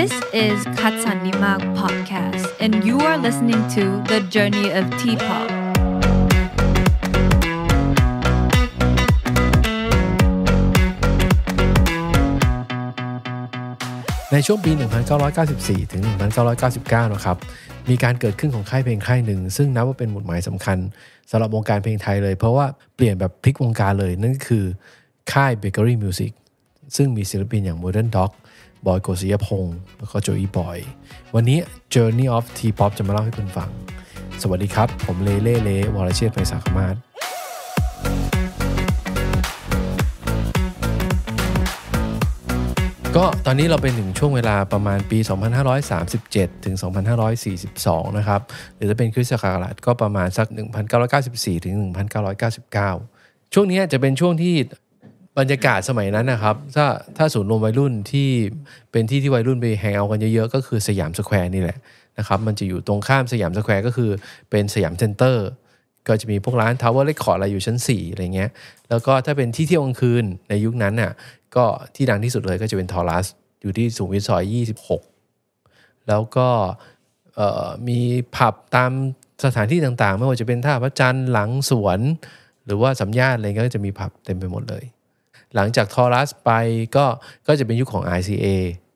This is Katsanimag Podcast, and you are listening to The Journey of Teapot. ในช่วงปี 1994ถึง1999นะครับมีการเกิดขึ้นของค่ายเพลงค่ายหนึ่งซึ่งนับว่าเป็นหมุดหมายสำคัญสำหรับวงการเพลงไทยเลยเพราะว่าเปลี่ยนแบบพลิกวงการเลยนั่นคือค่าย Bakery Music ซึ่งมีศิลปินอย่าง Modern Dog บอยโกศิยพงศ์แล้วก็โจอี้บอย วันนี้ Journey of T-pop จะมาเล่าให้คุณฟัง สวัสดีครับ ผมเลเล่เลวรเชษฐ์ไพศาลมาศก็ตอนนี้เราเป็นถึงช่วงเวลาประมาณปี 2537 ถึง 2542 นะครับ หรือจะเป็นคริสต์ศักราชก็ประมาณสัก 1994 ถึง 1999 ช่วงนี้จะเป็นช่วงที่บรรยากาศสมัยนั้นนะครับ ถ้าถ้าศูนย์รวมวัยรุ่นที่เป็นที่ที่วัยรุ่นไปแฮงเอากันเยอะๆก็คือสยามสแควร์นี่แหละนะครับมันจะอยู่ตรงข้ามสยามสแควร์ก็คือเป็นสยามเซ็นเตอร์ก็จะมีพวกร้านทาวเวอร์เลคคอร์ดอะไรอยู่ชั้น4อะไรเงี้ยแล้วก็ถ้าเป็นที่เที่ยวกลางคืนในยุคนั้นน่ะก็ที่ดังที่สุดเลยก็จะเป็นทอรัสอยู่ที่สุขวิทซอย26 แล้วก็มีผับตามสถานที่ต่าง ๆ ไม่ว่าจะเป็นท่าพระจันทร์หลังสวน หรือว่าสัมญาตอะไรก็จะมีผับเต็มไปหมดเลยหลังจากทอรัสไปก็ก็จะเป็นยุคขของ ICA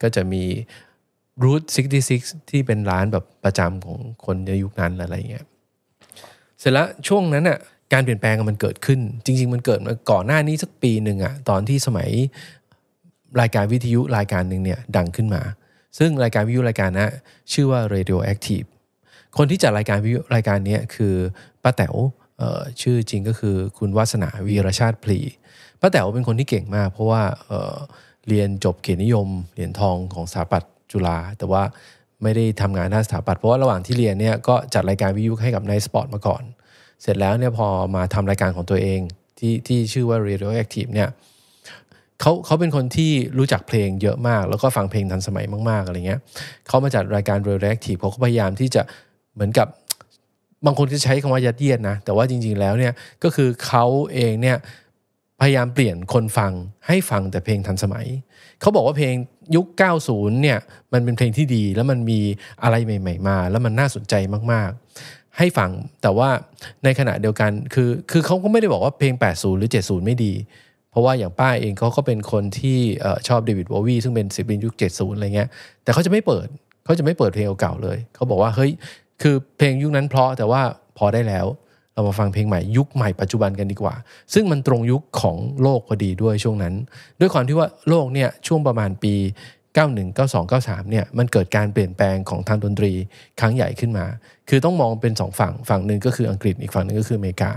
ก็จะมี Route 66 ที่เป็นร้านแบบประจำของคนในยุคนั้นอะไรเงี้ย เสร็จแล้วช่วงนั้นอ่ะการเปลี่ยนแปลงมันเกิดขึ้น จริงๆ มันเกิดมาก่อนหน้านี้สักปีหนึ่งอ่ะตอนที่สมัยรายการวิทยุรายการหนึ่งเนี่ยดังขึ้นมา ซึ่งรายการวิทยุรายการนะชื่อว่า Radio Active คนที่จัดรายการวิทยุรายการนี้คือป้าแต๋วชื่อจริงก็คือคุณวัฒนาวีรชาติพลีป้าแต๋วเป็นคนที่เก่งมาก เพราะว่าเเรียนจบเกียรตินิยมเหรียญทองของสถาปัตย์จุฬา แต่ว่าไม่ได้ทำงานด้านสถาปัตย์เพราะว่าระหว่างที่เรียนเนี่ยก็จัดรายการวิทยุให้กับนายสปอร์ตมาก่อน เสร็จแล้วเนี่ยพอมาทำรายการของตัวเองที่ที่ชื่อว่า Radio Active เนี่ยเขาเขาเป็นคนที่รู้จักเพลงเยอะมาก แล้วก็ฟังเพลงทันสมัยมาก ๆอะไรเงี้ยเขามาจัดรายการ Radio Active เขาก็พยายามที่จะเหมือนกับบางคนจะใช้คำว่ายัดเยียดนะแต่ว่าจริงๆแล้วเนี่ยก็คือเขาเองเนี่ยพยายามเปลี่ยนคนฟังให้ฟังแต่เพลงทันสมัย เขาบอกว่าเพลงยุค 90เนี่ยมันเป็นเพลงที่ดีแล้วมันมีอะไรใหม่ๆมาแล้วมันน่าสนใจมากๆ ให้ฟังแต่ว่าในขณะเดียวกันคือคือเขาก็ไม่ได้บอกว่าเพลง 80หรือ70 ไม่ดี เพราะว่าอย่างป้าเองเขาก็เป็นคนที่ชอบเดวิดโบวีซึ่งเป็นศิลปินยุค70อะไรเงี้ยแต่เขาจะไม่เปิดเขาจะไม่เปิดเพลงเก่าเลยเขาบอกว่าเฮ้ยคือเพลงยุคนั้นเพราะแต่ว่าพอได้แล้วเรามาฟังเพลงใหม่ยุคใหม่ปัจจุบันกันดีกว่า ซึ่งมันตรงยุคของโลกพอดีด้วยช่วงนั้น ด้วยความที่ว่าโลกเนี่ย ช่วงประมาณปี91 92 93เนี่ยมันเกิดการเปลี่ยนแปลงของทางดนตรีครั้งใหญ่ขึ้นมา คือต้องมองเป็น2ฝั่งฝั่งหนึ่งก็คืออังกฤษอีกฝั่งหนึ่งก็คืออเมริกา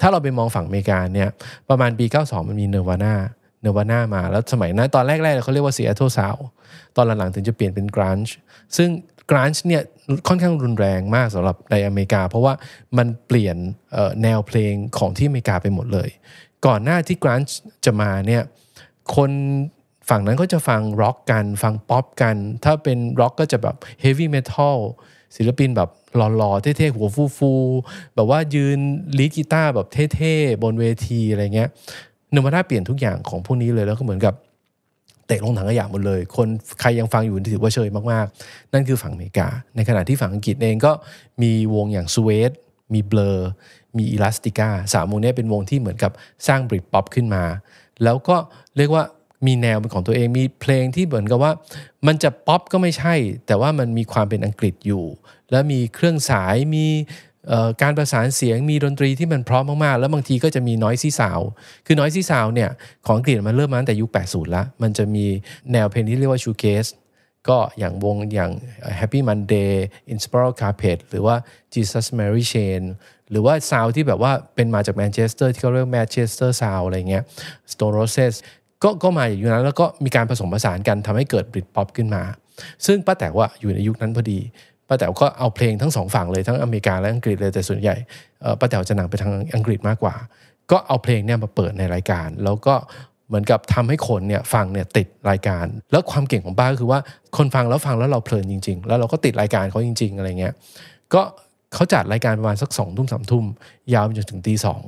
ถ้าเราไปมองฝั่งอเมริกาเนี่ยประมาณปี 92 มันมีเนวาน่าเนวาน่ามา แล้วสมัยนั้นตอนแรกๆเขาเรียกว่าเซียโตซาวตอนหลังๆถึงจะเปลี่ยนเป็นกรันช์ซึ่งกรันช์เนี่ยค่อนข้างรุนแรงมากสำหรับในอเมริกา เพราะว่ามันเปลี่ยนแนวเพลงของที่อเมริกาไปหมดเลย ก่อนหน้าที่กรันช์จะมาเนี่ยคนฝั่งนั้นก็จะฟังร็อกกันฟังป๊อปกัน ถ้าเป็นร็อกก็จะแบบเฮฟวี่เมทัลศิลปินแบบหล่อๆเท่ๆหัวฟูๆแบบว่ายืนลีกีตาร์แบบเท่ๆ บนเวทีอะไรเงี้ยนวมาร่าเปลี่ยนทุกอย่างของพวกนี้เลยแล้วก็เหมือนกับตะลงถังขยะหมดเลย คนใครยังฟังอยู่ถือว่าเชยมากๆ นั่นคือฝั่งอเมริกา ในขณะที่ฝั่งอังกฤษเองก็มีวงอย่างสวีมีเบลมีอีลาสติก้าสามวงนี้เป็นวงที่เหมือนกับสร้างบริป๊อปขึ้นมา แล้วก็เรียกว่ามีแนวเป็นของตัวเอง มีเพลงที่เหมือนกับว่ามันจะป๊อปก็ไม่ใช่ แต่ว่ามันมีความเป็นอังกฤษอยู่ แล้วมีเครื่องสาย มีการประสานเสียงมีดนตรีที่มันพร้อมมากๆ แล้วบางทีก็จะมีน้อยซีสาว คือน้อยซีสาวเนี่ย ของอังกฤษมันเริ่มมาตั้งแต่ยุค80 แล้ว มันจะมีแนวเพลงที่เรียกว่า ชูเคส ก็อย่างวงอย่าง Happy Monday i n s p i r a l Carpet หรือว่า Jesus Mary Chain หรือว่าซาวที่แบบว่าเป็นมาจากแมนเชสเตอร์ที่เขาเรียกแมนเชสเตอร์ซาวอะไรเงี้ย Stone Roses ก็ก็มาอย่างนั้นแล้วก็มีการผสมผสานกันทำให้เกิดบริดป๊อปขึ้นมา ซึ่งป้าแต่ว่าอยู่ในยุคนั้นพอดีป้าแต๋วก็เอาเพลงทั้งสองฝั่งเลยทั้งอเมริกาและอังกฤษเลยแต่ส่วนใหญ่ป้าแต๋วจะหนังไปทางอังกฤษมากกว่า ก็เอาเพลงเนี่ยมาเปิดในรายการ แล้วก็เหมือนกับทำให้คนเนี่ยฟังเนี่ยติดรายการ แล้วความเก่งของป้าก็คือว่าคนฟังแล้วฟังแล้วเราเพลินจริง ๆ แล้วเราก็ติดรายการเขาจริงๆ อะไรเงี้ยก็เขาจัดรายการประมาณสักสองทุ่มสามทุ่มยาวจนถึงตีสอง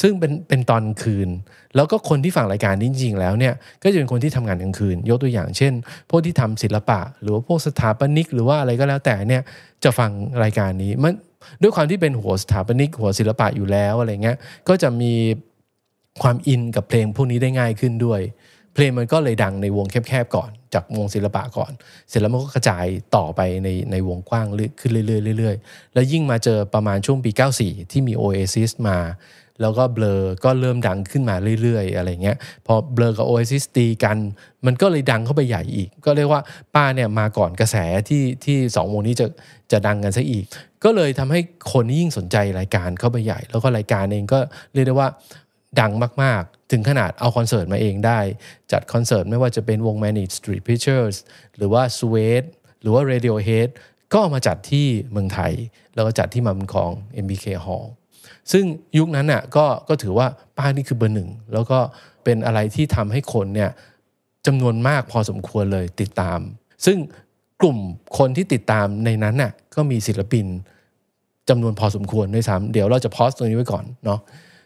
ซึ่งเป็นเป็นตอนคืนแล้วก็คนที่ฟังรายการจริงๆแล้วเนี่ยก็จะเป็นคนที่ทำงานกลางคืน ยกตัวอย่างเช่น พวกที่ทำศิลปะ หรือว่าพวกสถาปนิกหรือว่าอะไรก็แล้วแต่เนี่ยจะฟังรายการนี้มันด้วยความที่เป็นหัวสถาปนิกหัวศิลปะอยู่แล้วอะไรเงี้ยก็จะมีความอินกับเพลงพวกนี้ได้ง่ายขึ้นด้วย เพลงมันก็เลยดังในวงแคบๆก่อนจากวงศิลปะก่อน เสร็จแล้วมันก็กระจายต่อไปในในวงกว้างขึ้นเรื่อยๆเรื่อยๆ แล้วยิ่งมาเจอประมาณช่วงปี 94 ที่มี Oasis มาแล้วก็เบลอก็เริ่มดังขึ้นมาเรื่อยๆ อะไรเงี้ย พอเบลอกับ Oasis ตีกัน มันก็เลยดังเข้าไปใหญ่อีก ก็เรียกว่าป้าเนี่ยมาก่อนกระแสที่ที่สองวงนี้จะจะดังกันซะอีก ก็เลยทำให้คนยิ่งสนใจรายการเข้าไปใหญ่ แล้วก็รายการเองก็เรียกได้ว่าดังมากๆ ถึงขนาดเอาคอนเสิร์ตมาเองได้จัดคอนเสิร์ตไม่ว่าจะเป็น วง Manage Street Pictures หรือว่า s w e ทหรือว่า Radiohead ก็มาจัดที่เมืองไทยแล้วก็จัดที่มัมคอง MBK Hall ซึ่งยุคนั้นน่ะก็ก็ถือว่าป้านี่คือเบอร์หนึ่งแล้วก็เป็นอะไรที่ทำให้คนเนี่ยจำนวนมากพอสมควรเลยติดตาม ซึ่งกลุ่มคนที่ติดตามในนั้นน่ะก็มีศิลปิน จำนวนพอสมควรด้วยซ้ำเดี๋ยวเราจะโพสตรงนี้ไว้ก่อนเนาะ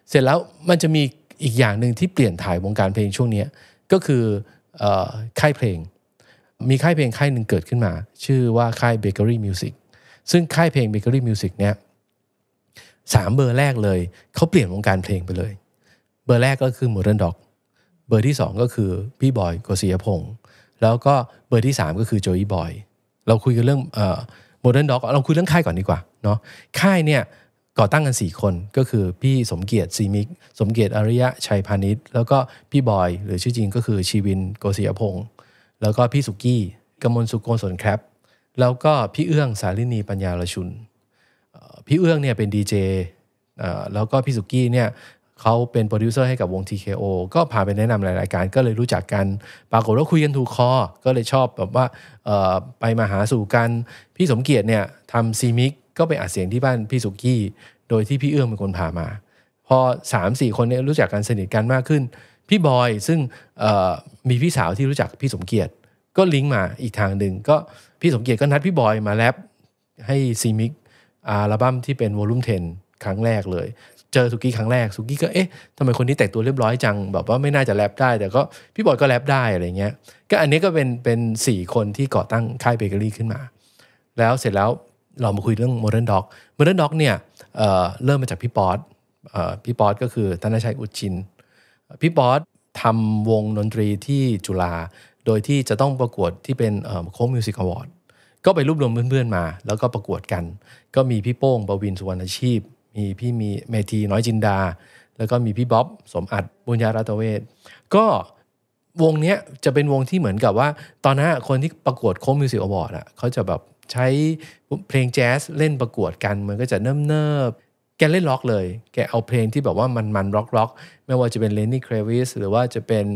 เสร็จแล้วมันจะมีอีกอย่างหนึ่งที่เปลี่ยนถ่ายวงการเพลงช่วงนี้ก็คือค่ายเพลง มีค่ายเพลงค่ายหนึ่งเกิดขึ้นมา ชื่อว่าค่าย Bakery Music ซึ่งค่ายเพลง Bakery Music เนี่ยสามเบอร์แรกเลยเขาเปลี่ยนวงการเพลงไปเลย เบอร์แรกก็คือ Modern Dog เบอร์ที่สองก็คือพี่บอยกศิยพงศ์แล้วก็เบอร์ที่สามก็คือโจอี้บอยเราคุยกันเรื่องโมเดิร์นด็อกเราคุยเรื่องค่ายก่อนดีกว่าเนาะค่ายเนี่ย ก่อตั้งกัน 4 คนก็คือพี่สมเกียรติซีมิกสมเกียรติอริยะชัยพาณิชย์แล้วก็พี่บอย หรือชื่อจริงก็คือชีวินโกศิยพงศ์แล้วก็พี่สุกี้กมลสุโกศลครปแล้วก็พี่เอื้องสารินีปัญญาลชุนพี่เอื้องเนี่ยเป็นดีเจแล้วก็พี่สุกี้เนี่ยเขาเป็นโปรดิวเซอร์ให้กับวง TKO ก็พาไปแนะนำหลายรายการ ก็เลยรู้จักกันปรากฏว่าคุยกันถูกคอ ก็เลยชอบแบบว่าไปมาหาสู่กัน พี่สมเกียรติเนี่ยทำซีมิก ก็ไปอัดเสียงที่บ้านพี่สุกี้ โดยที่พี่เอื้องเป็นคนพามา พอ 3 4 คนเนี่ยรู้จักกันสนิทกันมากขึ้น พี่บอยซึ่งมีพี่สาวที่รู้จักพี่สมเกียรติ ก็ลิงก์มาอีกทางหนึ่งก็พี่สมเกียรติก็นัดพี่บอยมาแรปให้ซีมิกอัลบั้มที่เป็นวอลุ่มทนครั้งแรกเลยเจอสุกี้ครั้งแรก สุกี้ก็ เอ๊ะทำไมคนนี้แต่งตัวเรียบร้อยจังแบบว่าไม่น่าจะแรปได้แต่ก็พี่บอยก็แรปได้อะไรเงี้ยก็อันนี้ก็เป็นเป็นสี่คนที่ก่อตั้งค่ายเบเกอรี่ขึ้นมา แล้วเสร็จแล้ว เรามาคุยเรื่องโมเดิร์นด็อกโมเดิร์นด็อกเนี่ยเเริ่มมาจากพี่ป๊อตพี่ป๊อตก็คือธนชัยอุชินพี่ป๊อตทำวงดนตรีที่จุฬาโดยที่จะต้องประกวดที่เป็นโค้งมิวสิกอวอร์ดก็ไปรวบรวมเพื่อนๆมา แล้วก็ประกวดกันก็มีพี่โป้ง ประวิน สุวรรณชีพ มีพี่มีเมที น้อยจินดา แล้วก็มีพี่บ๊อบ สมอัด บุญญารัตเวทก็วงเนี้ยจะเป็นวงที่เหมือนกับว่าตอนนั้นคนที่ประกวดโค้มิวสิกอวอร์ดอ่ะเขาจะแบบใช้เพลงแจ๊สเล่นประกวดกันมันก็จะเนิบเนิบแกเล่นล็อกเลย แกเอาเพลงที่แบบว่ามันมันล็อกล็อกไม่ว่าจะเป็นเลนนี่เครวิสหรือว่าจะเป็น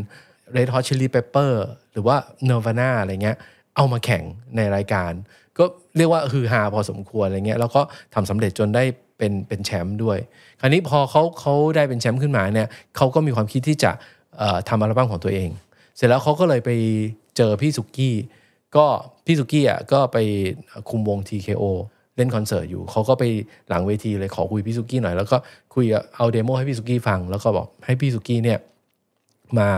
Red Hot Chili Pepper หรือว่า Nirvana อะไรเงี้ยเอามาแข่งในรายการ ก็เรียกว่าฮือฮาพอสมควรอะไรเงี้ยแล้วก็ทำสำเร็จจนได้เป็นเป็นแชมป์ด้วย คราวนี้พอเขาเขาได้เป็นแชมป์ขึ้นมาเนี่ยเขาก็มีความคิดที่จะทำอัลบั้มของตัวเอง เสร็จแล้วเขาก็เลยไปเจอพี่สุกี้ก็พี่สุกี้อ่ะก็ไปคุมวง TKO เล่นคอนเสิร์ตอยู่เขาก็ไปหลังเวทีเลยขอคุยพี่สุกี้หน่อยแล้วก็คุยเอาเดโมให้พี่สุกี้ฟังแล้วก็บอกให้พี่สุกี้เนี่ยมา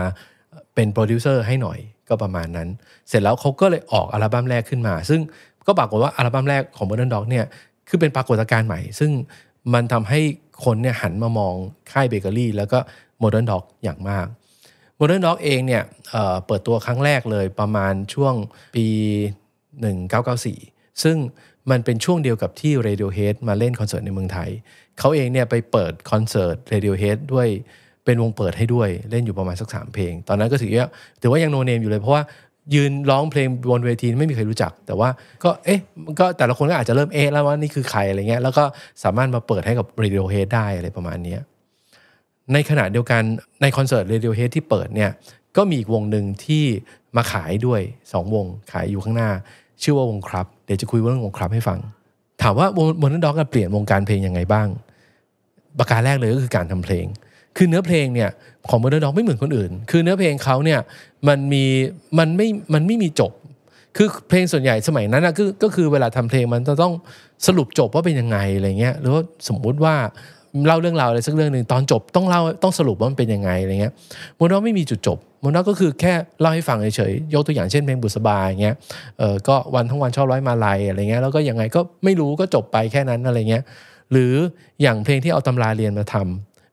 เป็นโปรดิวเซอร์ให้หน่อยก็ประมาณนั้น เสร็จแล้วเขาก็เลยออกอัลบั้มแรกขึ้นมา ซึ่งก็ปรากฏว่าอัลบั้มแรกของ Modern Dog เนี่ย คือเป็นปรากฏการณ์ใหม่ ซึ่งมันทำให้คนเนี่ยหันมามองค่ายเบเกอรี่ แล้วก็ Modern Dog อย่างมาก Modern Dog เองเนี่ยเเปิดตัวครั้งแรกเลยประมาณช่วงปี 1994 ซึ่งมันเป็นช่วงเดียวกับที่ Radiohead มาเล่นคอนเสิร์ตในเมืองไทย เขาเองเนี่ยไปเปิดคอนเสิร์ต Radiohead ด้วยเป็นวงเปิดให้ด้วยเล่นอยู่ประมาณสักสามเพลง ตอนนั้นก็ถือว่าถือว่ายังโนเนมอยู่เลยเพราะว่ายืนร้องเพลงบนเวทีไม่มีใครรู้จัก แต่ว่าก็เอ๊ะก็แต่ละคนก็อาจจะเริ่มเอ๊ะแล้วว่านี่คือใครอะไรเงี้ยแล้วก็สามารถมาเปิดให้กับ Radiohead ได้อะไรประมาณนี้ ในขณะเดียวกันในคอนเสิร์ต Radiohead ที่เปิดเนี่ยก็มีอีกวงหนึ่งที่มาขายด้วย 2 วงขายอยู่ข้างหน้าชื่อว่าวงครับเดี๋ยวจะคุยเรื่องวงครับให้ฟัง ถามว่าวงบนนั้นด็อกเปลี่ยนวงการเพลงยังไงบ้าง ประการแรกเลยก็คือการทำเพลงคือเนื้อเพลงเนี่ยของเ o อร์ด d o ไม่เหมือนคนอื่น คือเนื้อเพลงเขาเนี่ยมันมีมันไม่มันไม่มีจบ คือเพลงส่วนใหญ่สมัยนั้นนะก็ก็คือเวลาทำเพลงมันจะต้องสรุปจบว่าเป็นยังไงอะไรเงี้ย หรือว่าสมมุติว่าเล่าเรื่องราวอะไรสักเรื่องหนึ่งตอนจบต้องเล่าต้องสรุปว่ามันเป็นยังไงอะไรเงี้ยมันไม่มีจุดจบมันก็คือแค่เล่าให้ฟังเฉยๆ ยกตัวอย่างเช่นเพลงบุษบาอย่างเงี้ยเออก็วันทั้งวันชอบร้อยมาลายอะไรเงี้ย แล้วก็ยังไงก็ไม่รู้ก็จบไปแค่นั้นอะไรเงี้ย หรืออย่างเพลงที่เอาตำราเรียนมาทำ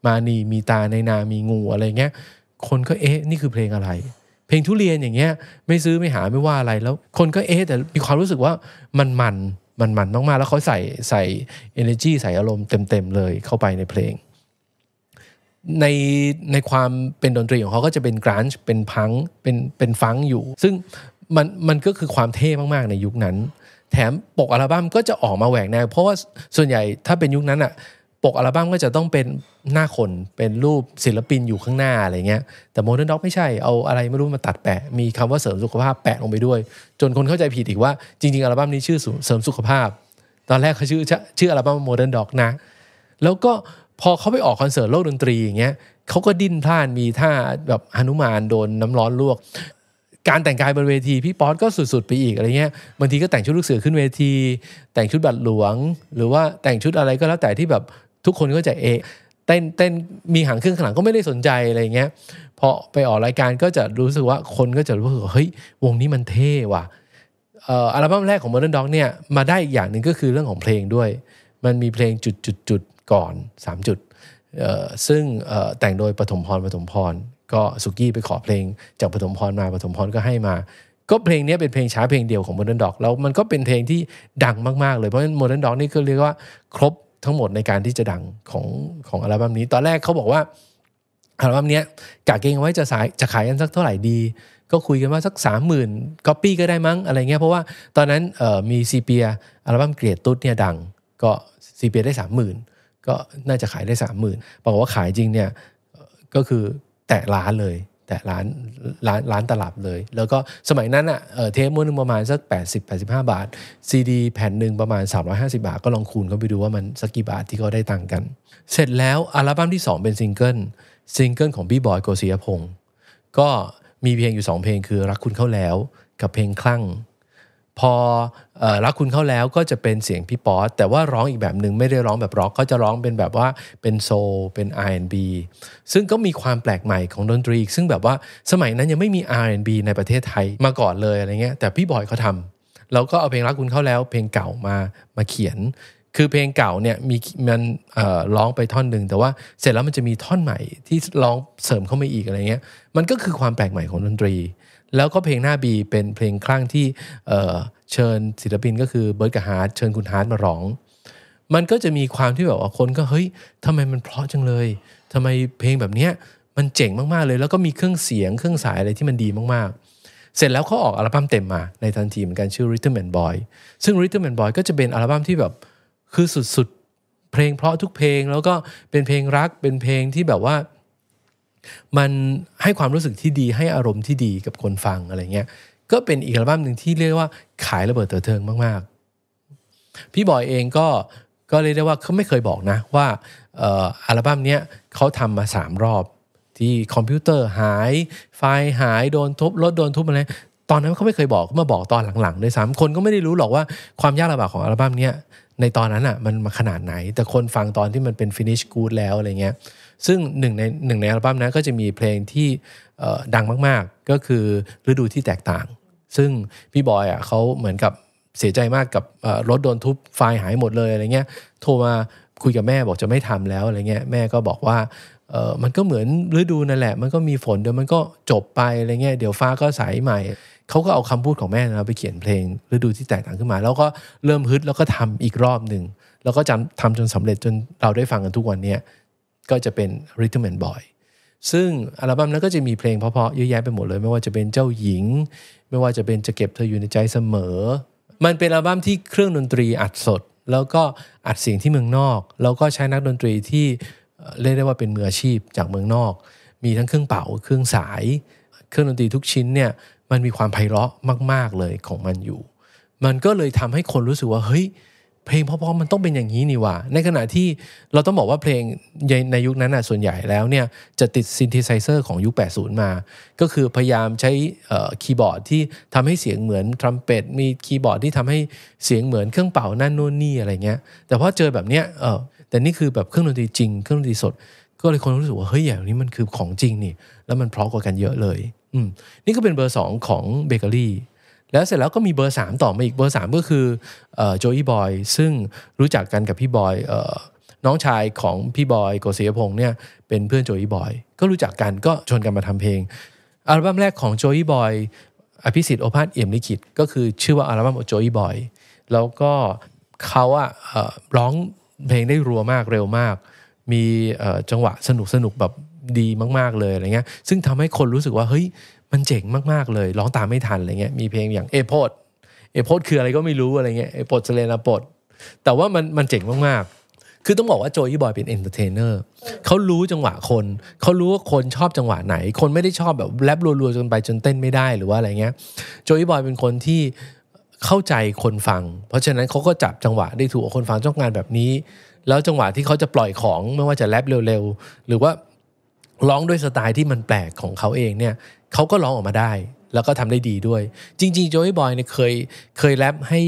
มานีมีตาในนามีงู อะไรเงี้ยคนก็เอ๊ะนี่คือเพลงอะไร เพลงทุเรียนอย่างเงี้ยไม่ซื้อไม่หาไม่ว่าอะไรแล้วคนก็เอ๊ะแต่ มีความรู้สึกว่ามันมันมันมันมากๆแล้วเขาใส่ใส่ energy ใส่อารมณ์เต็มๆ เลยเข้าไปในเพลง ในในความเป็นดนตรีของเขาก็จะเป็นกรันช์เป็นพังเป็นเป็นฟังอยู่ ซึ่งมันมันก็คือความเท่มากๆในยุคนั้น แถมปกอัลบั้มก็จะออกมาแหวกแนวเพราะว่าส่วนใหญ่ถ้าเป็นยุคนั้นอะ่ะปกอัลบั้มก็จะต้องเป็นหน้าคนเป็นรูปศิลปินอยู่ข้างหน้าอะไรเงี้ยแต่โมเดิร์นด็อกไม่ใช่เอาอะไรไม่รู้มาตัดแปะมีคำว่าเสริมสุขภาพแปะลงไปด้วย จนคนเข้าใจผิดอีกว่าจริงๆอัลบั้มนี้ชื่อเสริมสุขภาพ ตอนแรกเขาชื่อชื่ออัลบั้มโมเดิร์นด็อกนะ แล้วก็พอเขาไปออกคอนเสิร์ตโลกดนตรีอย่างเงี้ยเขาก็ดิ้นพลานมีท่าแบบหนุมานโดนน้ำร้อนลวก การแต่งกายบนเวทีพี่ป๊อตก็สุด ๆ ไปอีกอะไรเงี้ยบางทีก็แต่งชุดลูกเสือขึ้นเวที แต่งชุดบัตรหลวง หรือว่าแต่งชุดอะไรก็แล้วแต่ที่แบบทุกคนก็จะเอเต้นเต้นมีหางเครื่องขลังก็ไม่ได้สนใจอะไรเงี้ยพอไปออกรายการก็จะรู้สึกว่าคนก็จะรู้สึกว่าเฮ้ยวงนี้มันเท่ว่ะอัลบั้มแรกของ Modern Dog เนี่ยมาได้อย่างหนึ่งก็คือเรื่องของเพลงด้วยมันมีเพลงจุดจุดจุดก่อน3จุดซึ่งแต่งโดยปฐมพรปฐมพรก็สุกี้ไปขอเพลงจากปฐมพรมาปฐมพรก็ให้มา ก็เพลงนี้เป็นเพลงช้าเพลงเดียวของ Modern Dog แล้วมันก็เป็นเพลงที่ดังมากๆเลยเพราะฉะนั้น Modern Dog นี่ก็เรียกว่าครบทั้งหมดในการที่จะดังของของอัลบั้มนี้ตอนแรกเขาบอกว่าอัลบั้มนี้กะเกงไว้จะสายจะขายกันสักเท่าไหร่ดี ก็คุยกันว่าสัก30,000ก๊อปปี้ก็ได้มั้งอะไรเงี้ยเพราะว่าตอนนั้นมีซีเปียอัลบั้มเกรดตุ๊ดเนี่ยดังก็ซีเปียได้30,000ก็น่าจะขายได้30,000รากว่าขายจริงเนี่ยก็คือแตะล้านเลยแต่ร้านร้านร้านตลับเลย แล้วก็สมัยนั้นอ่ะเทปม้วนนึงประมาณสัก80 85 บาทซีดีแผ่นหนึ่งประมาณ350 บาท ก็ลองคูณเข้าไปดูว่ามัน สักกี่บาทที่เขาได้ตังค์กัน เสร็จแล้ว อัลบั้มที่ 2 เป็นซิงเกิลซิงเกิลของพี่บอยโกศิยพงศ์ก็มีเพลงอยู่ 2 เพลงคือรักคุณเข้าแล้วกับเพลงคลั่งพอรักคุณเข้าแล้วก็จะเป็นเสียงพี่ป๊อตแต่ว่าร้องอีกแบบหนึ่งไม่ได้ร้องแบบร็อกเขาจะร้องเป็นแบบว่าเป็นโซเป็น R&B ซึ่งก็มีความแปลกใหม่ของดนตรีซึ่งแบบว่าสมัยนั้นยังไม่มี R&B ในประเทศไทยมาก่อนเลยอะไรเงี้ยแต่พี่บอยเขาทำเราก็เอาเพลงรักคุณเข้าแล้ว เพลงเก่ามามาเขียน คือเพลงเก่าเนี่ยมีมันร้องไปท่อนหนึ่งแต่ว่าเสร็จแล้วมันจะมีท่อนใหม่ที่ร้องเสริมเข้ามาอีกอะไรเงี้ยมันก็คือความแปลกใหม่ของดนตรีแล้วก็เพลงหน้าบีเป็นเพลงคลั่งที่เชิญศิลปินก็คือเบิร์ดกับฮาร์ดเชิญคุณฮาร์ดมาร้อง มันก็จะมีความที่แบบว่าคนก็เฮ้ยทำไมมันเพราะจังเลย ทำไมเพลงแบบเนี้ยมันเจ๋งมากๆเลยแล้วก็มีเครื่องเสียงเครื่องสายอะไรที่มันดีมากๆ เสร็จแล้วเขาออกอัลบั้มเต็มมาในทันทีเหมือนกันชื่อ Rhythm and Boy ซึ่ง Rhythm and Boy ก็จะเป็นอัลบั้มที่แบบคือสุดๆ เพลงเพราะทุกเพลงแล้วก็เป็นเพลงรักเป็นเพลงที่แบบว่ามันให้ความรู้สึกที่ดีให้อารมณ์ที่ดีกับคนฟังอะไรเงี้ยก็เป็นอีกอัลบั้มหนึ่งที่เรียกว่าขายระเบิดเตอเทิงมากๆ พี่บอยเองก็ก็เรียกได้ว่าเขาไม่เคยบอกนะว่าอัลบั้มเนี้ยเขาทำมาสามรอบ ที่คอมพิวเตอร์หาย ไฟล์หายโดนทุบรถโดนทุบอะไรตอนนั้นเขาไม่เคยบอกมาบอกตอนหลังๆด้วยซ้ำคนก็ไม่ได้รู้หรอกว่าความยากลำบากของอัลบั้มเนี้ยในตอนนั้นอ่ะมันมาขนาดไหน แต่คนฟังตอนที่มันเป็นฟินิชกูดแล้วอะไรเงี้ยซึ่งหนึ่งในหนึ่งในอัลบั้มนั้นก็จะมีเพลงที่ดังมากๆก็คือฤดูที่แตกต่าง ซึ่งพี่บอยอ่ะเขาเหมือนกับเสียใจมากกับรถโดนทุบไฟหายหมดเลยอะไรเงี้ยโทรมาคุยกับแม่บอกจะไม่ทำแล้วอะไรเงี้ยแม่ก็บอกว่ามันก็เหมือนฤดูนั่นแหละ มันก็มีฝนเดี๋ยวมันก็จบไปอะไรเงี้ยเดี๋ยวฟ้าก็ใสใหม่เขาก็เอาคำพูดของแม่นะไปเขียนเพลงฤดูที่แตกต่างขึ้นมา แล้วก็เริ่มฮึดแล้วก็ทำอีกรอบหนึ่งแล้วก็จำทำจนสำเร็จจนเราได้ฟังกันทุกวันเนี้ยก็จะเป็น Rhythm and Boy ซึ่งอัลบั้มนั้นก็จะมีเพลงเพราะๆเยอะแยะไปหมดเลยไม่ว่าจะเป็นเจ้าหญิง ไม่ว่าจะเป็นจะเก็บเธออยู่ในใจเสมอ มันเป็นอัลบั้มที่เครื่องดนตรีอัดสด แล้วก็อัดเสียงที่เมืองนอก แล้วก็ใช้นักดนตรีที่เรียกได้ว่าเป็นมืออาชีพจากเมืองนอก มีทั้งเครื่องเป่า เครื่องสาย เครื่องดนตรีทุกชิ้นเนี่ยมันมีความไพเราะมากๆเลยของมันอยู่ มันก็เลยทำให้คนรู้สึกว่าเฮ้ยเพลงเพราะๆมันต้องเป็นอย่างนี้นี่ว่าในขณะที่เราต้องบอกว่าเพลง ในยุคนั้นส่วนใหญ่แล้วเนี่ยจะติดซินเทซิเซอร์ของ ยุค80มา ก็คือ พยายามใช้คีย์บอร์ดที่ทำให้เสียงเหมือน ทรัมเป็ต มีคีย์บอร์ดที่ทำให้เสียงเหมือนเครื่องเป่านั่นโน่นนี่ อะไรเงี้ย แต่พอเจอแบบเนี้ยแต่นี่คือแบบเครื่องดนตรีจริงเครื่องดนตรีสด ก็เลยคนรู้สึกว่าเฮ้ยอย่างนี้มันคือของจริงนี่ แล้วมันเพราะกว่ากันเยอะเลย อืมนี่ก็เป็นเบอร์สองของเบเกอรี่แล้วเสร็จแล้วก็มีเบอร์ 3 ต่อมาอีกเบอร์3ก็คือโจอี้บอยซึ่งรู้จักกันกับพี่บอยน้องชายของพี่บอยโกศิยพงศ์เนี่ยเป็นเพื่อนโจอี้บอยก็รู้จักกันก็ชวนกันมาทำเพลงอัลบั้มแรกของโจอี้บอยอภิสิทธิ์โอภาสเอี่ยมลิขิต ก็คือชื่อว่าอัลบั้มโจอี้บอยแล้วก็เขาอะร้องเพลงได้รัวมากเร็วมาก มีจังหวะสนุกสนุกแบบดีมาก ๆเลยอะไรเงี้ยซึ่งทำให้คนรู้สึกว่าเฮ้ยมันเจ๋งมากๆเลย ร้องตามไม่ทันอะไรเงี้ยมีเพลงอย่างเอโพดเอโพดคืออะไรก็ไม่รู้อะไรเงี้ยเอโพดเซเลนาโพดแต่ว่ามันมันเจ๋งมากๆ คือต้องบอกว่าโจยี่บอยเป็นเอนเตอร์เทนเนอร์เขารู้จังหวะคน เขารู้ว่าคนชอบจังหวะไหน คนไม่ได้ชอบแบบ แรปรัวๆจนไปจนเต้นไม่ได้หรือว่าอะไรเงี้ยโจยี่บอยเป็นคนที่เข้าใจคนฟัง เพราะฉะนั้นเขาก็จับจังหวะได้ถูกคนฟังจ้องงานแบบนี้ แล้วจังหวะที่เขาจะปล่อยของไม่ว่าจะแรปเร็วๆหรือว่าร้องด้วยสไตล์ที่มันแปลกของเขาเองเนี่ยเขาก็ร้องออกมาได้แล้วก็ทำได้ดีด้วย จริงๆโจ้ยบอยเนี่ยเคย เคยแรปให้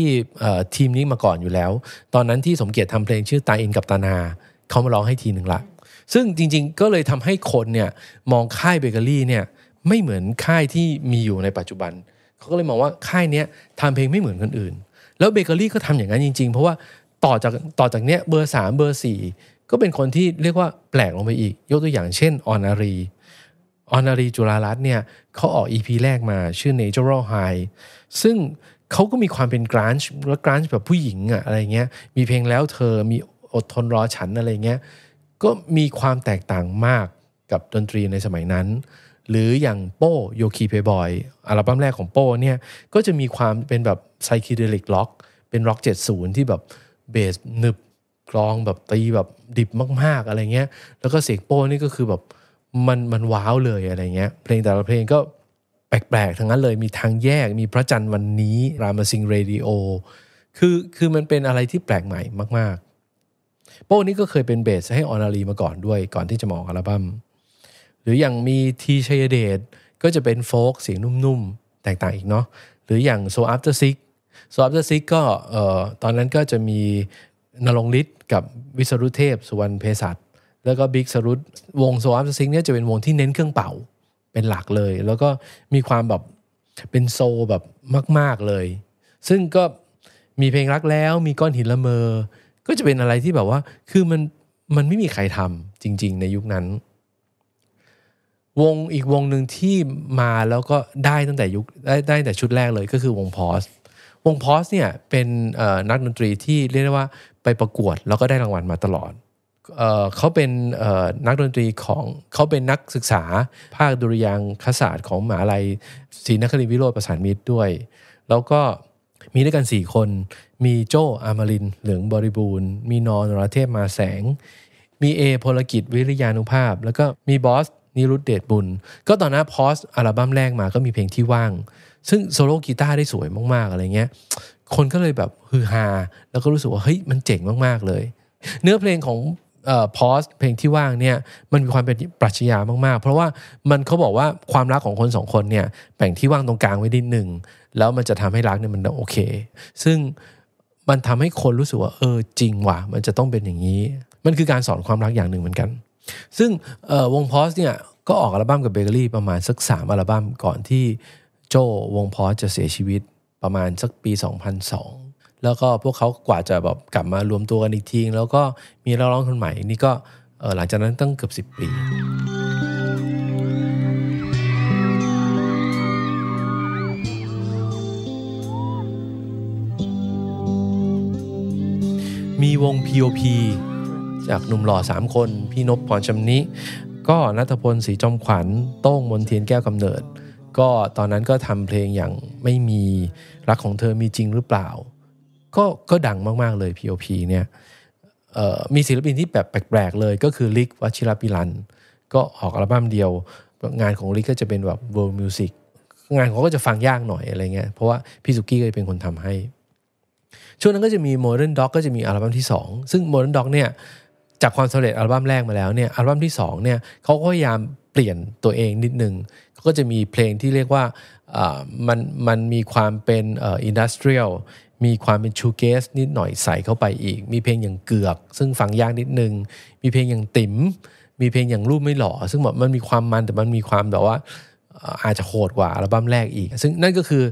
ทีมนี้มาก่อนอยู่แล้ว ตอนนั้นที่สมเกียรติทำเพลงชื่อตายอินกับตานาเขามาร้องให้ทีหนึ่งละ ซึ่งจริงๆก็เลยทำให้คนเนี่ยมองค่ายเบเกอรี่เนี่ยไม่เหมือนค่ายที่มีอยู่ในปัจจุบันเขาก็เลยมองว่าค่ายเนี้ยทำเพลงไม่เหมือนคนอื่นแล้วเบเกอรี่ก็ทำอย่างนั้นจริงๆเพราะว่าต่อจากต่อจากเนี้ยเบอร์สมเบอร์ส่ก็เป็นคนที่เรียกว่าแปลกลงไปอีก ยกตัวอย่างเช่นออนารีออนารีจุฬารัตน์เนี่ยเขาออก EP แรกมาชื่อ Natural High ซึ่งเขาก็มีความเป็นกรานช์และกรานช์แบบผู้หญิงอะอะไรเงี้ยมีเพลงแล้วเธอมีอดทนรอฉันอะไรเงี้ย ก็มีความแตกต่างมากกับดนตรีในสมัยนั้น หรืออย่างโป้โยคีเพย์บอย อัลบั้มแรกของโป้เนี่ยก็จะมีความเป็นแบบไซคิเดลิกล็อกเป็นล็อก70 ที่แบบเบสหนึบกรองแบบตีแบบดิบมากๆอะไรเงี้ย แล้วก็เสียงโป้นี่ก็คือแบบมันมันว้าวเลยอะไรเงี้ย เพลงแต่ละเพลงก็แปลกๆ ทั้งนั้นเลย มีทางแยก มีพระจันทร์วันนี้ รามาซิงเรดิโอ คือคือมันเป็นอะไรที่แปลกใหม่มากๆ โป้นี่ก็เคยเป็นเบสให้ออนารีมาก่อนด้วย ก่อนที่จะมองอัลบั้ม หรืออย่างมีทีชัยเดชก็จะเป็นโฟกเสียงนุ่มๆ แตกต่างอีกเนาะ หรืออย่างโซอัพเตอร์ซิกโซอัพเตอร์ซิกก็ เอ่อตอนนั้นก็จะมีนรงฤทธิ์กับวิสรุตเทพสุวรรณเพศัตแล้วก็บิ๊กสรุตวงสวามสิงเนี่ยจะเป็นวงที่เน้นเครื่องเป่าเป็นหลักเลย แล้วก็มีความแบบเป็นโซแบบมาก ๆ เลย ซึ่งก็มีเพลงรักแล้วมีก้อนหินละเมอ ก็จะเป็นอะไรที่แบบว่าคือมันมันไม่มีใครทำจริงๆ ในยุคนั้น วงอีกวงหนึ่งที่มาแล้วก็ได้ตั้งแต่ยุคได้ได้แต่ชุดแรกเลยก็คือวงพอสวงพอสเนี่ยเป็นนักดนตรีที่เรียกได้ว่าไปประกวดแล้วก็ได้รางวัลมาตลอดเเขาเป็นนักดนตรีของเขาเป็นนักศึกษาภาคดุริยางคศาสตร์ของมหาลัยศรีนครินทรวิโรธประสานมิตรด้วย แล้วก็มีด้วยกัน 4 คน มีโจอามารินเหลืองบริบูรณ์มีนอนรเทพมาแสง มีเอพลกิจวิริยานุภาพ แล้วก็มีบอสนิรุตเดชบุญ ก็ตอนนั้นพอสอัลบั้มแรกมาก็มีเพลงที่ว่างซึ่งโซโล่กีตาร์ได้สวยมาก ๆ อะไรเงี้ย คนก็เลยแบบฮือฮา แล้วก็รู้สึกว่า เฮ้ย มันเจ๋งมากๆเลย เนื้อเพลงของพอสเพลงที่ว่างเนี่ย มันมีความเป็นปรัชญามากๆ เพราะว่ามันเขาบอกว่าความรักของคนสองคนเนี่ย แบ่งที่ว่างตรงกลางไว้ดิดหนึ่ง แล้วมันจะทำให้รักเนี่ย มันโอเค ซึ่งมันทำให้คนรู้สึกว่าเออจริงว่ะ มันจะต้องเป็นอย่างนี้ มันคือการสอนความรักอย่างหนึ่งเหมือนกัน ซึ่งวงพอสเนี่ย ก็ออกอัลบั้มกับเบเกอรี่ประมาณสักสามอัลบั้มก่อนที่โจ วงพอจะเสียชีวิตประมาณสักปี 2002 แล้วก็พวกเขากว่าจะแบบกลับมารวมตัวกันอีกทีแล้วก็มีร้องร้องคนใหม่ นี่ก็หลังจากนั้นตั้งเกือบ10ปี มีวง POP จากหนุ่มหล่อ 3 คนพี่นพพรชำนิ ก็นัทพลศรีจอมขวัญ โต้งมนเทียนแก้วกำเนิดก็ตอนนั้นก็ทำเพลงอย่างไม่มี รักของเธอมีจริงหรือเปล่า ก็ก็ดังมากๆเลย P.O.P เนี่ยมีศิลปินที่แบบแปลกๆเลย ก็คือลิกวชิรพิลัน ก็ออกอัลบั้มเดียว งานของลิกก็จะเป็นแบบ world music งานเขาก็จะฟังยากหน่อยอะไรเงี้ยเพราะว่าพี่สุกี้ก็เป็นคนทำให้ ช่วงนั้นก็จะมี Modern Dog ก็จะมีอัลบั้มที่ 2 ซึ่ง Modern Dog เนี่ยจากความสำเร็จอัลบั้มแรกมาแล้วเนี่ยอัลบั้มที่2เนี่ยเขาก็พยายามเปลี่ยนตัวเองนิดนึงก็จะมีเพลงที่เรียกว่ามันมันมีความเป็นอินดัสเทรียลมีความเป็นชูเกสนิดหน่อยใส่เข้าไปอีก มีเพลงอย่างเกือก ซึ่งฟังยากนิดนึง มีเพลงอย่างติ๋มมีเพลงอย่างรูปไม่หล่อซึ่งแบบมันมีความมันแต่มันมีความแบบว่าอาจจะโหดกว่าอัลบั้มแรกอีก ซึ่งนั่นก็คือ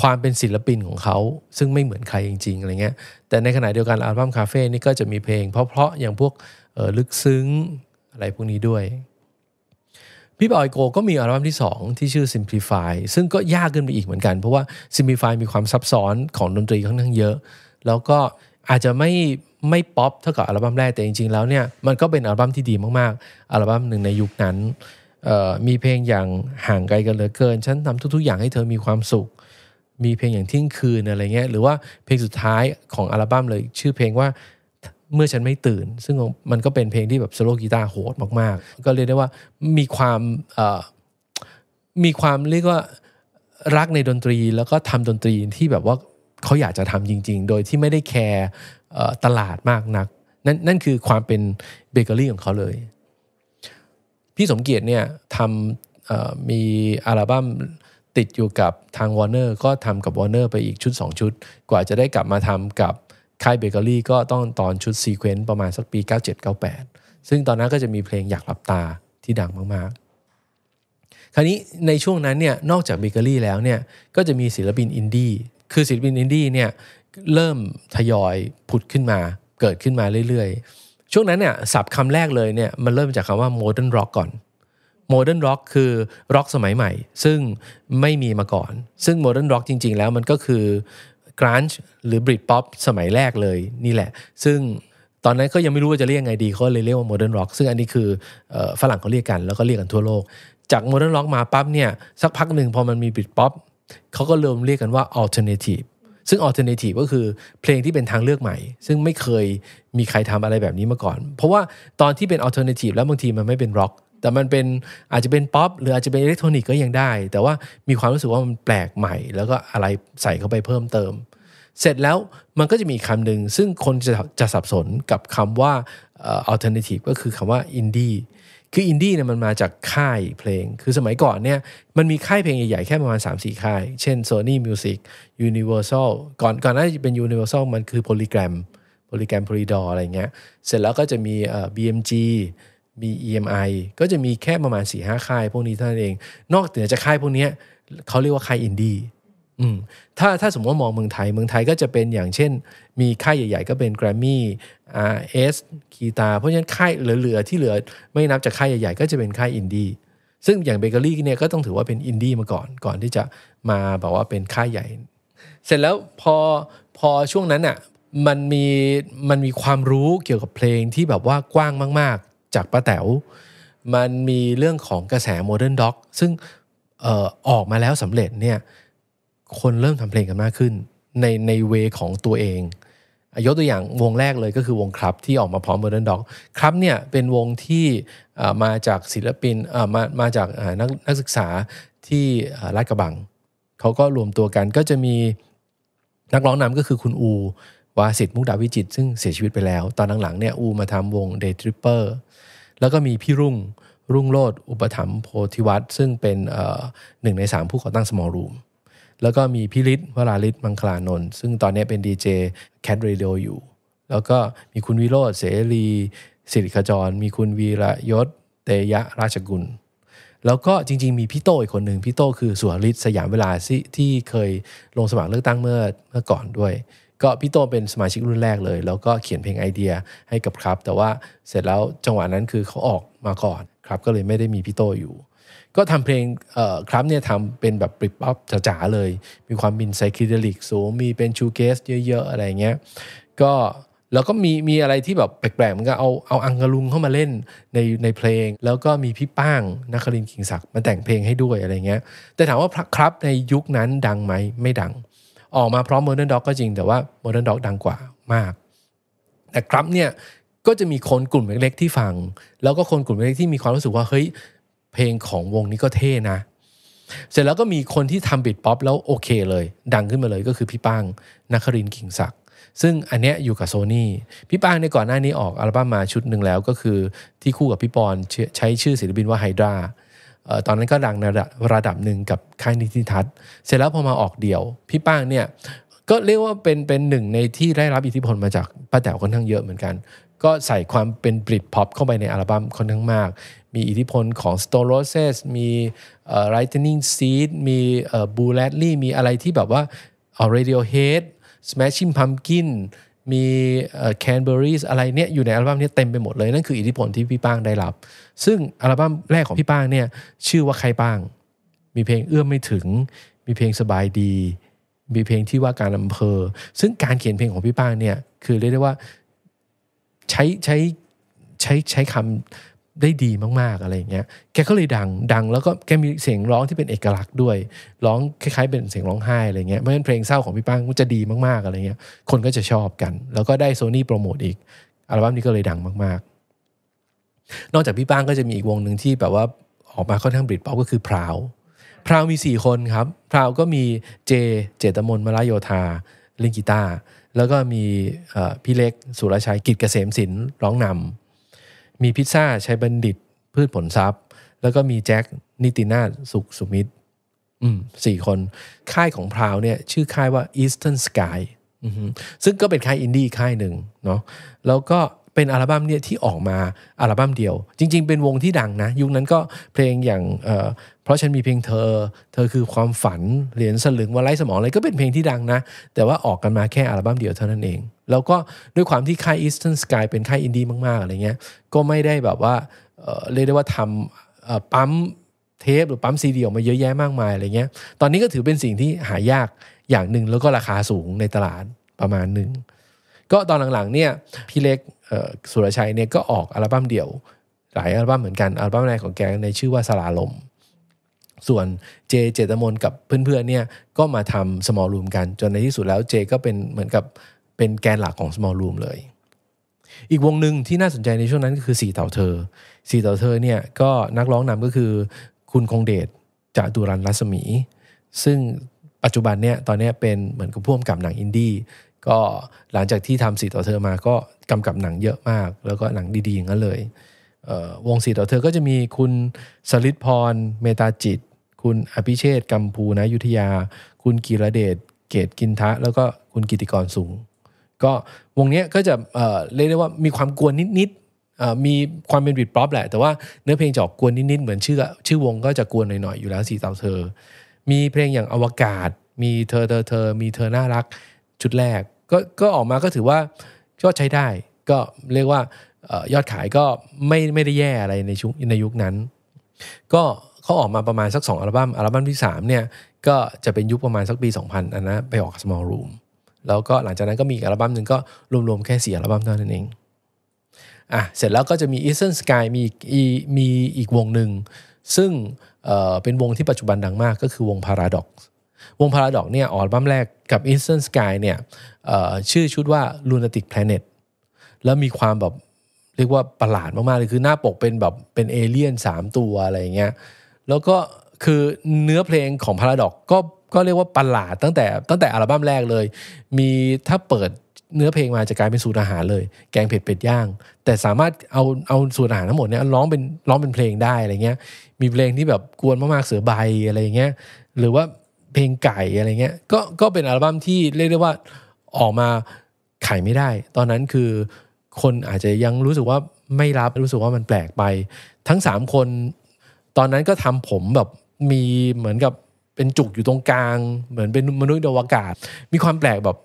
ความเป็นศิลปินของเขา ซึ่งไม่เหมือนใครจริงๆอะไรเงี้ยแต่ในขณะเดียวกันอัลบั้มคาเฟ่นี่ก็จะมีเพลงเพราะๆอย่างพวกลึกซึ้งอะไรพวกนี้ด้วยพี่บอยโกก็มีอัลบั้มที่ 2 ที่ชื่อ Simplify ซึ่งก็ยากขึ้นไปอีกเหมือนกัน เพราะว่า Simplify มีความซับซ้อนของดนตรีค่อนข้างเยอะ แล้วก็อาจจะไม่ไม่ป๊อปเท่ากับอัลบั้มแรกแต่จริงๆแล้วเนี่ย มันก็เป็นอัลบั้มที่ดีมากๆ อัลบั้มหนึ่งในยุคนั้นมีเพลงอย่างห่างไกลกันเหลือเกินฉันทำทุกๆอย่างให้เธอมีความสุข มีเพลงอย่างทิ้งคืนอะไรเงี้ยหรือว่าเพลงสุดท้ายของอัลบั้มเลยชื่อเพลงว่าเมื่อฉันไม่ตื่น ซึ่งมันก็เป็นเพลงที่แบบโซโลกีตาร์โหดมากๆ ก็เรียกได้ว่ามีความมีความเรียกว่ารักในดนตรีแล้วก็ทำดนตรีที่แบบว่าเขาอยากจะทำจริงๆ โดยที่ไม่ได้แคร์ตลาดมากนักนั่นนั่นคือความเป็นเบเกอรี่ของเขาเลย พี่สมเกียรติเนี่ยทำมีอัลบั้มติดอยู่กับทางวอร์เนอร์ก็ทำกับวอร์เนอร์ไปอีกชุด 2 ชุด กว่าจะได้กลับมาทำกับค่ายเบเกอรี่ก็ต้องตอนชุดซีเควนต์ประมาณสักปี 97-98 ซึ่งตอนนั้นก็จะมีเพลงอยากหลับตาที่ดังมากๆ คราวนี้ในช่วงนั้นเนี่ยนอกจากเบเกอรี่แล้วเนี่ยก็จะมีศิลปินอินดี้คือศิลปินอินดี้เนี่ยเริ่มทยอยผุดขึ้นมาเกิดขึ้นมาเรื่อยๆ ช่วงนั้นเนี่ยสับคำแรกเลยเนี่ยมันเริ่มจากคำว่าโมเดิร์นร็อกก่อนโมเดิร์นร็อกคือร็อกสมัยใหม่ ซึ่งไม่มีมาก่อน ซึ่งโมเดิร์นร็อกจริง ๆ แล้วมันก็คือกรันช์หรือบริดป๊อปสมัยแรกเลยนี่แหละ ซึ่งตอนนั้นก็ยังไม่รู้ว่าจะเรียกไงดีเขาเลยเรียกว่าโมเดิร์นร็อกซึ่งอันนี้คือฝรั่งเขาเรียกกันแล้วก็เรียกกันทั่วโลก จากโมเดิร์นร็อกมาปั๊บเนี่ยสักพักหนึ่งพอมันมีบริดป๊อปเขาก็เริ่มเรียกกันว่าอัลเทอร์เนทีฟซึ่งอัลเทอร์เนทีฟก็คือเพลงที่เป็นทางเลือกใหม่ ซึ่งไม่เคยมีใครทำอะไรแบบนี้มาก่อน เพราะว่าตอนที่เป็นอัลเทอร์เนทีฟแล้วบางทีมันไม่เป็นร็อกแต่มันเป็นอาจจะเป็นป๊อปหรืออาจจะเป็นอิเล็กทรอนิกส์ก็ยังได้ แต่ว่ามีความรู้สึกว่ามันแปลกใหม่ แล้วก็อะไรใส่เข้าไปเพิ่มเติม เสร็จแล้วมันก็จะมีคำหนึ่งซึ่งคนจะจะสับสนกับคำว่าอัลเทอร์เนทีฟก็คือคำว่าอินดี้คืออินดี้เนี่ยมันมาจากค่ายเพลง คือสมัยก่อนเนี่ยมันมีค่ายเพลงใหญ่ๆ แค่ประมาณ3 4ค่าย เช่น Sony Music Universal ก่อนก่อนหน้าจะเป็น Universal มันคือ Polygram Polygram Polydor อะไรเงี้ยเสร็จแล้วก็จะมี BMG มี EMI ก็จะมีแค่ประมาณ4ี่ห้าค่ายพวกนี้เท่านั้นเอง นอกเหนือจากค่ายพวกนี้เขาเรียกว่าค่ายอินดี้ถ้าถ้าสมมติว่ามองเมืองไทย เมืองไทยก็จะเป็นอย่างเช่น มีค่ายใหญ่ๆก็เป็นแกรมมี่อาร์เอสคีตาเพราะฉะนั้นค่ายเหลือๆที่เหลือ ไม่นับจากค่ายใหญ่ๆก็จะเป็นค่ายอินดี้ซึ่งอย่างเบเกอรี่เนี่ยก็ต้องถือว่าเป็นอินดี้มาก่อน ก่อนที่จะมาแบบว่าเป็นค่ายใหญ่ เสร็จแล้วพอพอช่วงนั้นอะ่ะมันมีมันมีความรู้เกี่ยวกับเพลงที่แบบว่ากว้างมากจากป้าแต๋วมันมีเรื่องของกระแสโมเดิร์นด็อกซึ่งออกมาแล้วสำเร็จเนี่ยคนเริ่มทำเพลงกันมากขึ้น ในในเวของตัวเอง ยกตัวอย่างวงแรกเลยก็คือวงครับที่ออกมาพร้อมโมเดิร์นด็อกครับเนี่ยเป็นวงที่มาจากศิลปินมามาจากนักนักศึกษาที่ลาดกระบัง เขาก็รวมตัวกันก็จะมี นักร้องนำก็คือคุณอู วาสิทธิ์มุกดาวิจิต ซึ่งเสียชีวิตไปแล้ว ตอนหลังๆเนี่ยอูมาทำวง Day Tripper แล้วก็มีพี่รุ่งรุ่งโลดอุปถัมภ์โพธิวัตรซึ่งเป็นหนึ่งในสามผู้ก่อตั้งสมอลรูมแล้วก็มีพี่ฤทธิ์วราฤทธิ์มังคลานนท์ซึ่งตอนนี้เป็นดีเจแคทเรดิโออยู่ แล้วก็มีคุณวิโรธเสรีสิริขจร มีคุณวีระยศเตยะราชกุล แล้วก็จริงๆ มีพี่โตอีกคนหนึ่งพี่โต คือสุวริศสยามเวลาที่เคยลงสมัครเลือกตั้งเมื่อเมื่อก่อนด้วยก็พี่โตเป็นสมาชิกรุ่นแรกเลย แล้วก็เขียนเพลงไอเดียให้กับครับ แต่ว่าเสร็จแล้วจังหวะนั้นคือเขาออกมาก่อน ครับก็เลยไม่ได้มีพี่โตอยู่ ก็ทำเพลงครับเนี่ยทำเป็นแบบปริบปัอบจ๋าๆเลย มีความบินไซคลิเดลิกสูงมีเป็นชูเกสเยอะ ๆ อะไรเงี้ยก็แล้วก็มีมีอะไรที่แบบแปลก ๆ มันก็เอาเอาอังกะลุงเข้ามาเล่นในในเพลงแล้วก็มีพี่ป้างนักครินกิงศักดิ์มาแต่งเพลงให้ด้วยอะไรเงี้ยแต่ถามว่าครับในยุคนั้นดังไหมไม่ดังออกมาพร้อม Modern Dog ก็จริงแต่ว่า Modern Dog ดังกว่ามาก แต่ครับเนี่ยก็จะมีคนกลุ่มเล็กๆที่ฟัง แล้วก็คนกลุ่มเล็กที่มีความรู้สึกว่าเฮ้ยเพลงของวงนี้ก็เท่นะ เสร็จแล้วก็มีคนที่ทำบิดป๊อปแล้วโอเคเลย ดังขึ้นมาเลยก็คือพี่ป้งนัครินกิ่งศักดิซึ่งอันเนี้ยอยู่กับโซนี่พี่ป้งในก่อนหน้านี้ออกอัลบั้มมาชุดหนึ่งแล้วก็คือ ที่คู่กับพี่ปอนใช้ชื่อศิลปินว่าไฮดราตอนนั้นก็ดังในระดับหนึ่งกับค่ายนิติทัศน์ เสร็จแล้วพอมาออกเดี่ยว พี่ป้างเนี่ยก็เรียกว่าเป็นเป็นหนึ่งในที่ได้รับอิทธิพลมาจากป้าแต๋วค่อนข้างเยอะเหมือนกัน ก็ใส่ความเป็นบริดพ็อปเข้าไปในอัลบั้มค่อนข้างมาก มีอิทธิพลของ s t o r o s e s มี Lightning Seed มี b u l l a t l y มีอะไรที่แบบว่า Radiohead Smashing Pumpkin มีแคนเบอรี่อะไรเนี่ยอยู่ในอัลบั้มนี้เต็มไปหมดเลยนั่นคืออิทธิพลที่พี่ป้างได้รับ ซึ่งอัลบั้มแรกของพี่ป้างเนี่ย ชื่อว่าใครป้าง มีเพลงเอื้อมไม่ถึง มีเพลงสบายดี มีเพลงที่ว่าการอำเภอ ซึ่งการเขียนเพลงของพี่ป้างเนี่ย คือเรียกได้ว่าใช้ใช้ใช้ใช้คำได้ดีมากๆอะไรอย่างเงี้ย แกก็เลยดัง ดัง แล้วก็แกมีเสียงร้องที่เป็นเอกลักษณ์ด้วย ร้องคล้ายๆเป็นเสียงร้องไห้อะไรเงี้ย เพราะฉะนั้นเพลงเศร้าของพี่ป้งก็จะดีมาก ๆอะไรเงี้ย คนก็จะชอบกัน แล้วก็ได้โซนี่โปรโมทอีกอัลบั้มนี้ก็เลยดังมากๆ นอกจากพี่ป้างก็จะมีอีกวงหนึ่งที่แบบว่าออกมาค่อนข้างบริดป๊อปก็คือพราว พราวมี 4 คนครับ พราวก็มีเจ เจตมนมลายโยธาเล่นกีตาร์ แล้วก็มีพี่เล็ก สุรชัย กิตเกษมศิลป์ร้องนำมีพิซซ่าชัยบัณฑิตพืชผลทรัพย์ แล้วก็มีแจ็คนิตินาสุขสุมิตรสี่คนค่ายของพราวเนี่ยชื่อค่ายว่า Eastern Sky ซึ่งก็เป็นค่ายอินดี้ค่ายหนึ่งเนาะแล้วก็เป็นอัลบั้มเนี่ยที่ออกมาอัลบั้มเดียว จริง ๆเป็นวงที่ดังนะ ยุคนั้นก็เพลงอย่างเพราะฉันมีเพลงเธอเธอคือความฝัน เหรียญสลึงวันไร้สมองอะไรก็เป็นเพลงที่ดังนะ แต่ว่าออกกันมาแค่อัลบั้มเดียวเท่านั้นเองแล้วก็ด้วยความที่ค่าย Eastern Sky เป็นค่ายอินดี้มากๆอะไรเงี้ย ก็ไม่ได้แบบว่าเรียกได้ว่าทำปั๊มเทป หรือปั๊มซีดีออกมาเยอะแยะมากมายอะไรเงี้ย ตอนนี้ก็ถือเป็นสิ่งที่หายากอย่างหนึ่งแล้วก็ราคาสูงในตลาดประมาณหนึ่ง ก็ตอนหลังๆเนี่ยพี่เล็กสุรชัยเนี่ยก็ออกอัลบั้มเดี่ยว หลายอัลบั้มเหมือนกัน อัลบั้มแรกของแกในชื่อว่าสลาลม ส่วนเจเจตมนกับเพื่อนๆเนี่ยก็มาทำสมอลรูมกันจนในที่สุดแล้วเจก็เป็นเหมือนกับเป็นแกนหลักของ small room เลย อีกวงหนึ่งที่น่าสนใจในช่วงนั้นก็คือสี่เต่าเธอ สี่เต่าเธอเนี่ย ก็นักร้องนำก็คือคุณคงเดชจากตุรันรัศมี ซึ่งปัจจุบันเนี่ยตอนนี้เป็นเหมือนกับพ่วงกับหนังอินดี้ ก็หลังจากที่ทำสีต่อเธอมาก็กำกับหนังเยอะมาก แล้วก็หนังดีๆอย่างนั้นเลย วงสีต่อเธอก็จะมีคุณสลิดพร เมตาจิต คุณอภิเชษกัมพูนะยุทธยา คุณกีรเดชเกตกินทะ แล้วก็คุณกิติกรสูงก็วงนี้ก็จะเรียกได้ว่ามีความกวนนิดๆมีความเป็นบิดป๊อปแหละ แต่ว่าเนื้อเพลงจะออกกวนนิดๆเหมือนชื่อชื่อวงก็จะกวนหน่อยๆอยู่แล้วสีตามเธอมีเพลงอย่างอวกาศ มีเธอเธอเธอมีเธอน่ารักชุดแรกก็ก็ออกมาก็ถือว่าก็ใช้ได้ก็เรียกว่ายอดขายก็ไม่ไม่ได้แย่อะไรในชุในยุคนั้น ก็เขาออกมาประมาณสัก 2 อัลบัม้มอัลบั้มที่3เนี่ยก็จะเป็นยุคประมาณสักปี 2000อันนะไปออก Small Room แล้วก็หลังจากนั้นก็มีอัลบั้มหนึ่งก็รวมๆแค่สี่อัลบั้มเท่านั้นเอง อ่ะเสร็จแล้วก็จะมี Eastern Sky มีอีมีอีกวงหนึ่ง ซึ่งเเป็นวงที่ปัจจุบันดังมากก็คือวง Paradox วง Paradox เนี่ยอัลบั้มแรกกับ Eastern Sky เนี่ยชื่อชุดว่า Lunatic Planet แล้วมีความแบบเรียกว่าประหลาดมากๆเลยคือหน้าปกเป็นแบบเป็นเอเลี่ยน 3 ตัวอะไรอย่างเงี้ยแล้วก็คือเนื้อเพลงของ Paradox ก็ก็เรียกว่าประหลาด ตั้งแต่ตั้งแต่อัลบั้มแรกเลย มีถ้าเปิดเนื้อเพลงมาจะกลายเป็นสูตรอาหารเลยแกงเผ็ดเป็ดย่างแต่สามารถเอาเอาสูตรอาหารทั้งหมดเนี่ยร้องเป็นร้องเป็นเพลงได้อะไรเงี้ย มีเพลงที่แบบกวนมากๆเสือใบอะไรเงี้ยหรือว่าเพลงไก่อะไรเงี้ยก็ก็เป็นอัลบั้มที่เรียกได้ว่าออกมาขายไม่ได้ ตอนนั้นคือคนอาจจะยังรู้สึกว่าไม่รับรู้สึกว่ามันแปลกไป ทั้ง3คน ตอนนั้นก็ทำผมแบบมีเหมือนกับเป็นจุกอยู่ตรงกลางเหมือนเป็นมนุษย์ดวกาศ มีความแปลกแบบ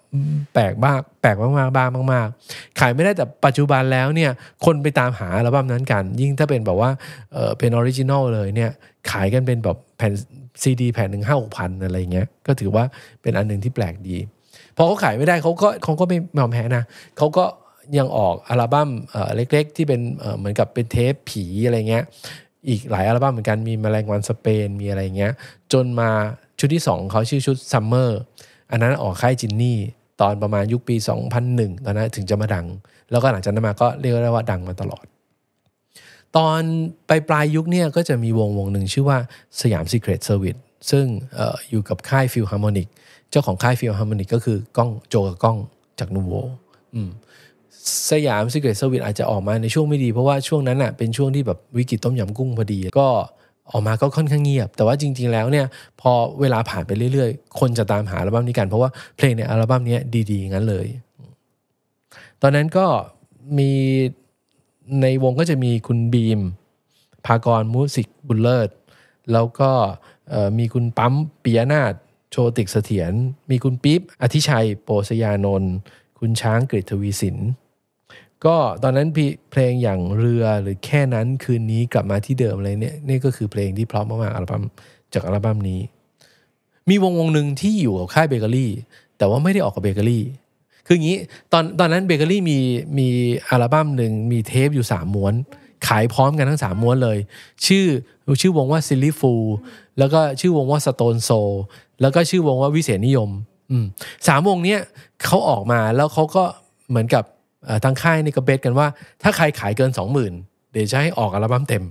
แปลกมากแปลกมากมากบ้างมาก ๆ ขายไม่ได้แต่ปัจจุบันแล้วเนี่ยคนไปตามหาอัลบั้มนั้นกัน ยิ่งถ้าเป็นแบบว่าเออเป็นออริจินอลเลยเนี่ยขายกันเป็นแบบแผ่นซีดี แผ่นหนึ่งห้าหกพันอะไรเงี้ยก็ถือว่าเป็นอันหนึ่งที่แปลกดี พอเขาขายไม่ได้เขาก็เขาก็ไม่ยอมแพ้นะเขาก็ยังออกอัลบั้มเล็กๆ ที่เป็นเหมือนกับเป็นเทปผีอะไรเงี้ยอีกหลายอัลบั้มเหมือนกัน มีแมลงวันสเปนมีอะไรเงี้ยจนมาชุดที่ 2เขาชื่อชุดซัมเมอร์อันนั้นออกค่ายจินนี่ตอนประมาณยุคปี 2001 ตอนนั้นถึงจะมาดัง แล้วก็หลังจากนั้นมาก็เรียกได้ว่าดังมาตลอด ตอนปลายปลายยุคเนี่ย ก็จะมีวงวงหนึ่งชื่อว่าสยามีเครตเซอร์วิสซึ่งออยู่กับค่ายฟิลฮาร์โมนิกเจ้าของค่ายฟิลฮาร์โมนิกก็คือก้องโจกับก้องจากนูโวสยามซิกเกตสวิตอาจจะออกมาในช่วงไม่ดีเพราะว่าช่วงนั้นอ่ะเป็นช่วงที่แบบ วิกฤตต้มยำกุ้งพอดีก็ออกมาก็ค่อนข้างเงียบ แต่ว่าจริงๆแล้วเนี่ย พอเวลาผ่านไปเรื่อยๆ คนจะตามหาอัลบั้มนี้กัน เพราะว่าเพลงในอัลบั้มนี้ดีๆ งั้นเลย ตอนนั้นก็มีในวงก็จะมีคุณบีมภากรมูสิกบุลเลิศแล้วก็มีคุณปั๊มปิยนาฏโชติกเสถียรมีคุณปิ๊บอธิชัยโปสยานนท์คุณช้างกฤษวีสินก็ตอนนั้นเพลงอย่างเรือหรือแค่นั้นคืนนี้กลับมาที่เดิมอะไรเนี่ยนี่ก็คือเพลงที่เพราะมากๆอัลบั้มจากอัลบั้มนี้ มีวงวงหนึ่งที่อยู่กับค่ายเบเกอรี่ แต่ว่าไม่ได้ออกกับเบเกอรี่คืออย่างนี้ตอนตอนนั้นเบเกอรี่มีมีอัลบั้มหนึ่งมีเทปอยู่3มม้วน ขายพร้อมกันทั้ง3มม้วนเลย ชื่อชื่อวงว่าซิลลี่ฟูลแล้วก็ชื่อวงว่าสโตนโซแล้วก็ชื่อวงว่าวิเศษนิยม อืมสามวงเนี้ยเขาออกมาแล้วเขาก็เหมือนกับทั้งค่ายนี่ก็เบสกันว่า ถ้าใครขายเกิน 20,000เดี๋ยวจะให้ออกอัลบั้มเต็ม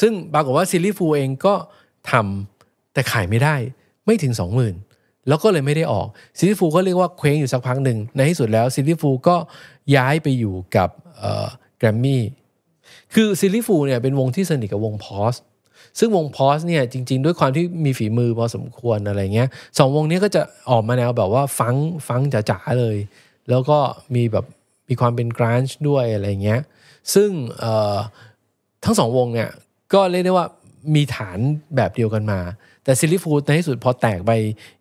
ซึ่งปรากฏว่าซีรีส์ฟูเองก็ทำแต่ขายไม่ได้ไม่ถึง 20,000 แล้วก็เลยไม่ได้ออกซีรีส์ฟูก็เรียกว่า เคว้งอยู่สักพักหนึ่ง ในที่สุดแล้วซีรีส์ฟูก็ย้ายไปอยู่กับแกรมมี่ คือซีรีส์ฟูเนี่ย เป็นวงที่สนิทกับวงพอสซึ่งวงพอสเนี่ยจริงๆด้วยความที่มีฝีมือพอสมควรอะไรเงี้ยสองวงนี้ก็จะออกมาแนวแบบว่าฟังฟังจ๋าๆเลย แล้วก็มีแบบมีความเป็นกรันช์ด้วยอะไรเงี้ย ซึ่งทั้งสองวงเนี่ยก็เรียกได้ว่ามีฐานแบบเดียวกันมา แต่ซิลิฟูดในที่สุดพอแตกไป